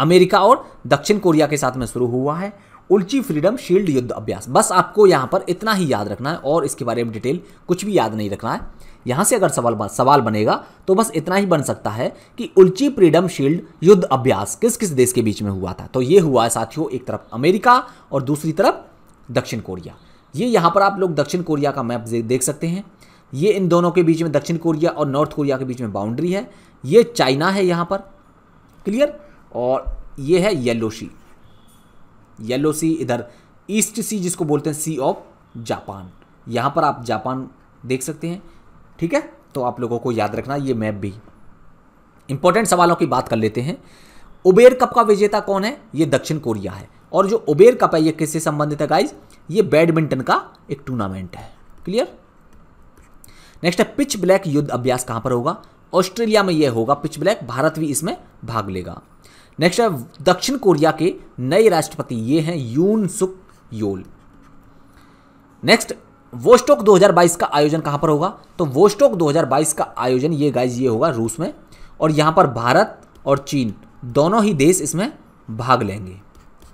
अमेरिका और दक्षिण कोरिया के साथ में शुरू हुआ है उल्ची फ्रीडम शील्ड युद्ध अभ्यास बस आपको यहाँ पर इतना ही याद रखना है और इसके बारे में डिटेल कुछ भी याद नहीं रखना है यहाँ से अगर सवाल बन, सवाल बनेगा तो बस इतना ही बन सकता है कि उल्ची फ्रीडम शील्ड युद्ध अभ्यास किस किस देश के बीच में हुआ था तो ये हुआ है साथियों एक तरफ अमेरिका और दूसरी तरफ दक्षिण कोरिया ये यहाँ पर आप लोग दक्षिण कोरिया का मैप देख सकते हैं ये इन दोनों के बीच में दक्षिण कोरिया और नॉर्थ कोरिया के बीच में बाउंड्री है ये चाइना है यहाँ पर क्लियर और ये है येलो सी येलो सी इधर ईस्ट सी जिसको बोलते हैं सी ऑफ जापान यहाँ पर आप जापान देख सकते हैं ठीक है तो आप लोगों को याद रखना ये मैप भी इंपॉर्टेंट सवालों की बात कर लेते हैं उबेर कप का विजेता कौन है ये दक्षिण कोरिया है और जो उबेर कप है ये किससे संबंधित है गाइज ये बैडमिंटन का एक टूर्नामेंट है क्लियर नेक्स्ट है पिच ब्लैक युद्ध अभ्यास कहां पर होगा ऑस्ट्रेलिया में यह होगा पिच ब्लैक भारत भी इसमें भाग लेगा नेक्स्ट है दक्षिण कोरिया के नए राष्ट्रपति ये हैं यून सुक योल नेक्स्ट वोस्टोक 2022 का आयोजन कहां पर होगा तो वोस्टोक 2022 का आयोजन ये गाइज ये होगा रूस में और यहां पर भारत और चीन दोनों ही देश इसमें भाग लेंगे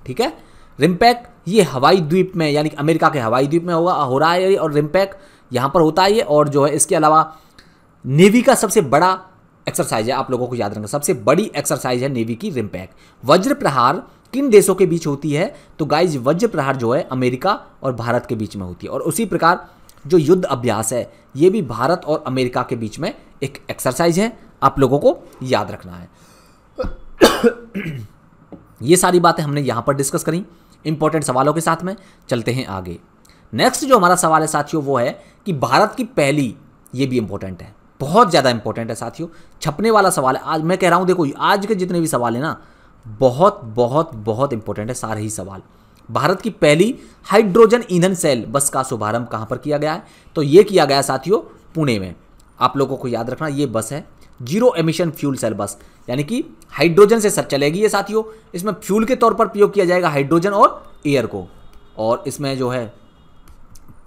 ठीक है रिमपैक ये हवाई द्वीप में यानी अमेरिका के हवाई द्वीप में होगा हो रहा है और रिमपैक यहाँ पर होता है ये और जो है इसके अलावा नेवी का सबसे बड़ा एक्सरसाइज है आप लोगों को याद रखना सबसे बड़ी एक्सरसाइज है नेवी की रिमपैक वज्र प्रहार किन देशों के बीच होती है तो गाइज वज्र प्रहार जो है अमेरिका और भारत के बीच में होती है और उसी प्रकार जो युद्ध अभ्यास है ये भी भारत और अमेरिका के बीच में एक एक्सरसाइज है आप लोगों को याद रखना है <coughs> ये सारी बातें हमने यहाँ पर डिस्कस करी इंपॉर्टेंट सवालों के साथ में चलते हैं आगे नेक्स्ट जो हमारा सवाल है साथियों वो है कि भारत की पहली ये भी इंपॉर्टेंट है बहुत ज़्यादा इंपॉर्टेंट है साथियों छपने वाला सवाल है आज मैं कह रहा हूँ देखो आज के जितने भी सवाल हैं ना बहुत बहुत बहुत इंपॉर्टेंट है सारे ही सवाल भारत की पहली हाइड्रोजन ईंधन सेल बस का शुभारंभ कहाँ पर किया गया है तो ये किया गया साथियों पुणे में आप लोगों को याद रखना ये बस है जीरो एमिशन फ्यूल सेल बस यानी कि हाइड्रोजन से सर चलेगी ये साथियों इसमें फ्यूल के तौर पर प्रयोग किया जाएगा हाइड्रोजन और एयर को और इसमें जो है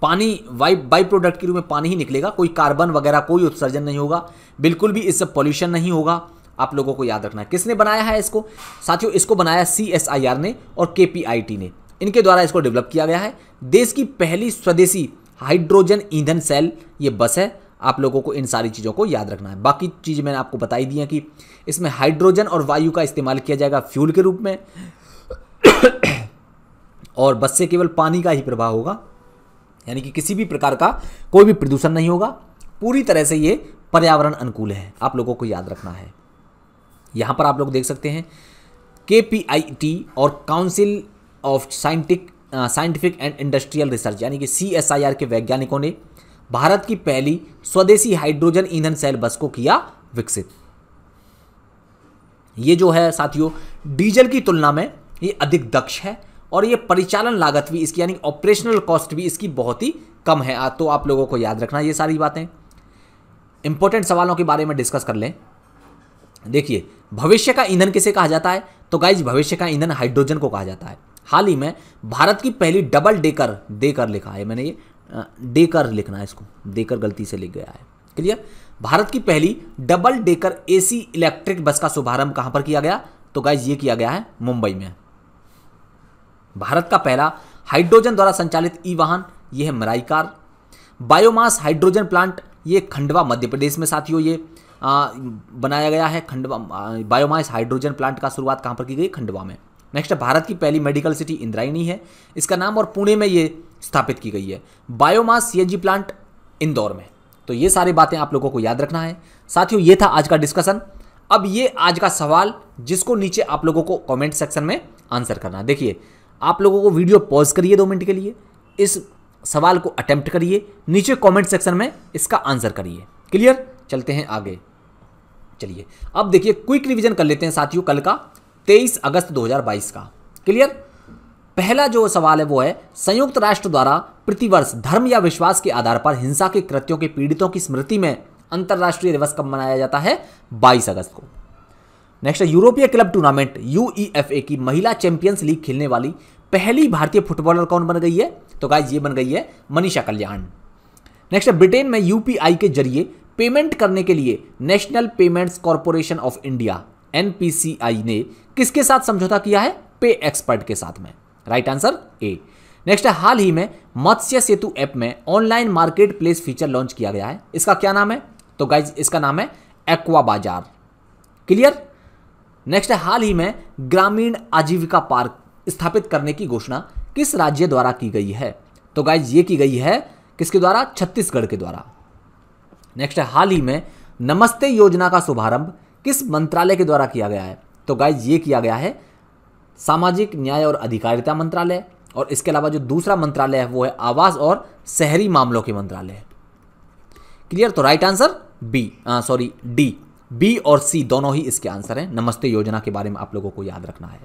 पानी वाई बाई प्रोडक्ट के रूप में पानी ही निकलेगा कोई कार्बन वगैरह कोई उत्सर्जन नहीं होगा बिल्कुल भी इससे पॉल्यूशन नहीं होगा आप लोगों को याद रखना है किसने बनाया है इसको साथियों इसको बनाया सी एस आई आर ने और के पी आई टी ने इनके द्वारा इसको डेवलप किया गया है देश की पहली स्वदेशी हाइड्रोजन ईंधन सेल ये बस है आप लोगों को इन सारी चीज़ों को याद रखना है बाकी चीज़ मैंने आपको बताई दी है कि इसमें हाइड्रोजन और वायु का इस्तेमाल किया जाएगा फ्यूल के रूप में <coughs> और बस से केवल पानी का ही प्रभाव होगा यानी कि किसी भी प्रकार का कोई भी प्रदूषण नहीं होगा पूरी तरह से ये पर्यावरण अनुकूल है आप लोगों को याद रखना है यहाँ पर आप लोग देख सकते हैं के पी आई टी और council of scientic scientific and industrial research यानी कि सी एस आई आर के वैज्ञानिकों ने भारत की पहली स्वदेशी हाइड्रोजन ईंधन सेल बस को किया विकसित ये जो है साथियों डीजल की तुलना में ये अधिक दक्ष है और ये परिचालन लागत भी इसकी यानी ऑपरेशनल कॉस्ट भी इसकी बहुत ही कम है तो आप लोगों को याद रखना ये सारी बातें इंपॉर्टेंट सवालों के बारे में डिस्कस कर लें देखिए भविष्य का ईंधन किसे कहा जाता है तो गाइज भविष्य का ईंधन हाइड्रोजन को कहा जाता है हाल ही में भारत की पहली डबल डेकर देकर लिखा है मैंने ये डेकर लिखना है इसको देकर गलती से लिख गया है क्लियर भारत की पहली double decker AC electric bus का शुभारंभ कहां पर किया गया तो गाइज ये किया गया है मुंबई में भारत का पहला हाइड्रोजन द्वारा संचालित ई वाहन ये है मराई कार बायोमास हाइड्रोजन प्लांट ये खंडवा मध्य प्रदेश में साथियों ये आ, बनाया गया है खंडवा बायोमास हाइड्रोजन प्लांट का शुरुआत कहाँ पर की गई खंडवा में नेक्स्ट भारत की पहली मेडिकल सिटी इंद्रायणी है इसका नाम और पुणे में ये स्थापित की गई है बायोमास सी प्लांट इंदौर में तो ये सारी बातें आप लोगों को याद रखना है साथियों ये था आज का डिस्कशन अब ये आज का सवाल जिसको नीचे आप लोगों को कमेंट सेक्शन में आंसर करना देखिए आप लोगों को वीडियो पॉज करिए दो मिनट के लिए इस सवाल को अटैम्प्ट करिए नीचे कमेंट सेक्शन में इसका आंसर करिए क्लियर चलते हैं आगे चलिए अब देखिए क्विक रिवीजन कर लेते हैं साथियों कल का 23 अगस्त 2022 का क्लियर पहला जो सवाल है वो है संयुक्त राष्ट्र द्वारा प्रतिवर्ष धर्म या विश्वास के आधार पर हिंसा के कृत्यों के पीड़ितों की स्मृति में अंतर्राष्ट्रीय दिवस कब मनाया जाता है 22 अगस्त को नेक्स्ट यूरोपीय क्लब टूर्नामेंट यूईएफए की महिला चैंपियंस लीग खेलने वाली पहली भारतीय फुटबॉलर कौन बन गई है तो गाइज ये बन गई है मनीषा कल्याण नेक्स्ट है ब्रिटेन में यूपीआई के जरिए पेमेंट करने के लिए national payments corporation of India NPCI ने किसके साथ समझौता किया है पे एक्सपर्ट के साथ में राइट आंसर ए नेक्स्ट है हाल ही में मत्स्य सेतु ऐप में online marketplace feature launch किया गया है इसका क्या नाम है तो गाइज इसका नाम है एक्वा बाजार क्लियर नेक्स्ट है हाल ही में ग्रामीण आजीविका पार्क स्थापित करने की घोषणा किस राज्य द्वारा की गई है तो गाइज ये की गई है किसके द्वारा छत्तीसगढ़ के द्वारा नेक्स्ट है हाल ही में नमस्ते योजना का शुभारंभ किस मंत्रालय के द्वारा किया गया है तो गाइज ये किया गया है सामाजिक न्याय और अधिकारिता मंत्रालय और इसके अलावा जो दूसरा मंत्रालय है वो है आवास और शहरी मामलों के मंत्रालय क्लियर तो right answer B sorry D B और सी दोनों ही इसके आंसर हैं नमस्ते योजना के बारे में आप लोगों को याद रखना है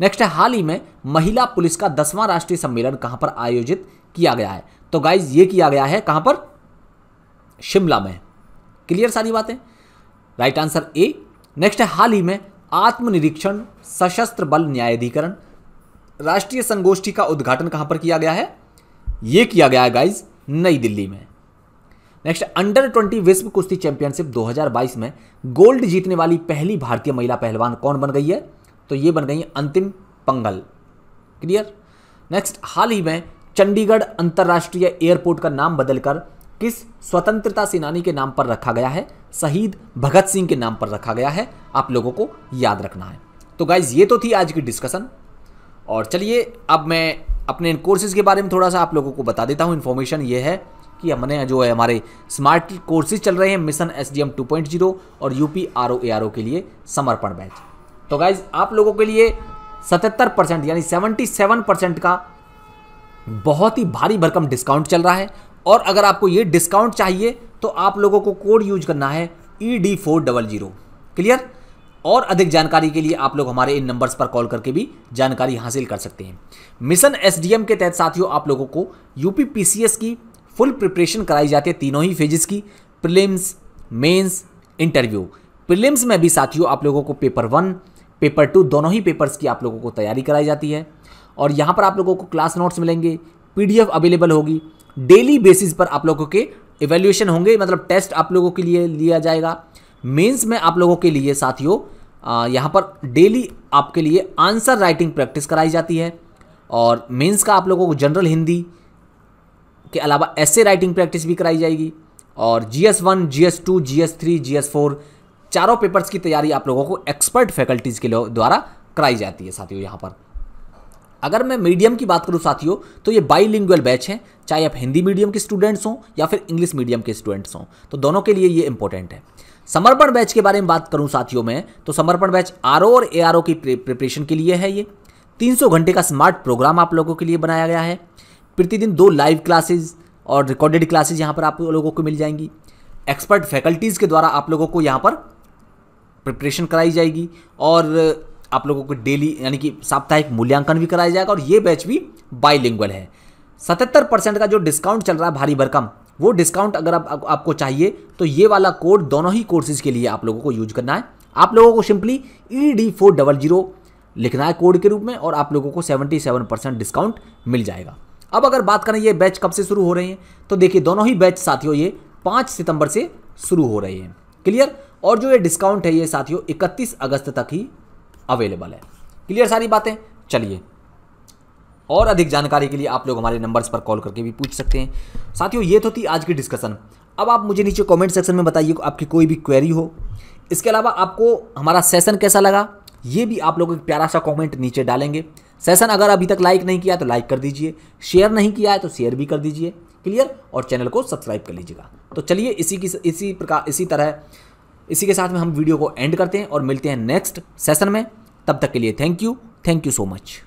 नेक्स्ट है हाल ही में महिला पुलिस का दसवां राष्ट्रीय सम्मेलन कहां पर आयोजित किया गया है तो गाइज ये किया गया है कहां पर शिमला में क्लियर सारी बातें राइट आंसर ए नेक्स्ट है हाल ही में आत्मनिरीक्षण सशस्त्र बल न्यायाधिकरण राष्ट्रीय संगोष्ठी का उद्घाटन कहां पर किया गया है यह किया गया है गाइज नई दिल्ली में नेक्स्ट अंडर ट्वेंटी विश्व कुश्ती चैंपियनशिप 2022 में गोल्ड जीतने वाली पहली भारतीय महिला पहलवान कौन बन गई है तो ये बन गई है अंतिम पंगल क्लियर नेक्स्ट हाल ही में चंडीगढ़ अंतर्राष्ट्रीय एयरपोर्ट का नाम बदलकर किस स्वतंत्रता सेनानी के नाम पर रखा गया है शहीद भगत सिंह के नाम पर रखा गया है आप लोगों को याद रखना है तो गाइज ये तो थी आज की डिस्कशन और चलिए अब मैं अपने कोर्सेज के बारे में थोड़ा सा आप लोगों को बता देता हूँ इन्फॉर्मेशन ये है कि हमने जो है हमारे स्मार्ट कोर्सेज चल रहे हैं mission S D M two point zero और U P R O A R O के लिए समर्पण बैच तो गाइज आप लोगों के लिए सतहत्तर परसेंट यानी सेवेंटी सेवन परसेंट का बहुत ही भारी भरकम डिस्काउंट चल रहा है और अगर आपको ये डिस्काउंट चाहिए तो आप लोगों को कोड यूज करना है E D four double zero clear और अधिक जानकारी के लिए आप लोग हमारे इन नंबर्स पर कॉल करके भी जानकारी हासिल कर सकते हैं मिशन एसडीएम के तहत साथियों आप लोगों को यूपीपीसीएस की फुल प्रिपरेशन कराई जाती है तीनों ही फेजेस की प्रिलिम्स मेंस इंटरव्यू प्रिलिम्स में भी साथियों आप लोगों को पेपर वन पेपर टू दोनों ही पेपर्स की आप लोगों को तैयारी कराई जाती है और यहाँ पर आप लोगों को क्लास नोट्स मिलेंगे पीडीएफ अवेलेबल होगी डेली बेसिस पर आप लोगों के इवेल्यूएशन होंगे मतलब टेस्ट आप लोगों के लिए लिया जाएगा मेंस में आप लोगों के लिए साथियों यहाँ पर डेली आपके लिए आंसर राइटिंग प्रैक्टिस कराई जाती है और मेंस का आप लोगों को जनरल हिंदी के अलावा ऐसे राइटिंग प्रैक्टिस भी कराई जाएगी और G S one G S two G S three G S four चारों पेपर्स की तैयारी आप लोगों को एक्सपर्ट फैकल्टीज़ के द्वारा कराई जाती है साथियों यहाँ पर अगर मैं मीडियम की बात करूँ साथियों तो ये बाई बैच है चाहे आप हिंदी मीडियम के स्टूडेंट्स हों या फिर इंग्लिश मीडियम के स्टूडेंट्स हों तो दोनों के लिए ये इंपॉर्टेंट है समर्पण बैच के बारे में बात करूँ साथियों में तो समर्पण बैच आर और ए की प्रिपरेशन के लिए है ये 300 घंटे का स्मार्ट प्रोग्राम आप लोगों के लिए बनाया गया है प्रतिदिन दो लाइव क्लासेज और रिकॉर्डेड क्लासेज यहाँ पर आप लोगों को मिल जाएंगी एक्सपर्ट फैकल्टीज़ के द्वारा आप लोगों को यहाँ पर प्रिपरेशन कराई जाएगी और आप लोगों को डेली यानी कि साप्ताहिक मूल्यांकन भी कराया जाएगा और ये बैच भी बाईलिंगुअल है सतहत्तर परसेंट का जो डिस्काउंट चल रहा है भारी भरकम वो डिस्काउंट अगर आप, आप, आपको चाहिए तो ये वाला कोड दोनों ही कोर्सेज के लिए आप लोगों को यूज करना है आप लोगों को simply E D four double zero लिखना है कोड के रूप में और आप लोगों को सेवेंटी सेवन परसेंट डिस्काउंट मिल जाएगा अब अगर बात करें ये बैच कब से शुरू हो रहे हैं तो देखिए दोनों ही बैच साथियों ये पाँच सितंबर से शुरू हो रहे हैं क्लियर और जो ये डिस्काउंट है ये साथियों इकतीस अगस्त तक ही अवेलेबल है क्लियर सारी बातें चलिए और अधिक जानकारी के लिए आप लोग हमारे नंबर्स पर कॉल करके भी पूछ सकते हैं साथियों ये तो थी आज की डिस्कशन अब आप मुझे नीचे कमेंट सेक्शन में बताइए आपकी कोई भी क्वेरी हो इसके अलावा आपको हमारा सेशन कैसा लगा ये भी आप लोग एक प्यारा सा कमेंट नीचे डालेंगे सेशन अगर अभी तक लाइक नहीं किया तो लाइक कर दीजिए शेयर नहीं किया है तो शेयर भी कर दीजिए क्लियर और चैनल को सब्सक्राइब कर लीजिएगा तो चलिए इसी की इसी प्रकार इसी तरह इसी के साथ में हम वीडियो को एंड करते हैं और मिलते हैं नेक्स्ट सेशन में तब तक के लिए thank you thank you so much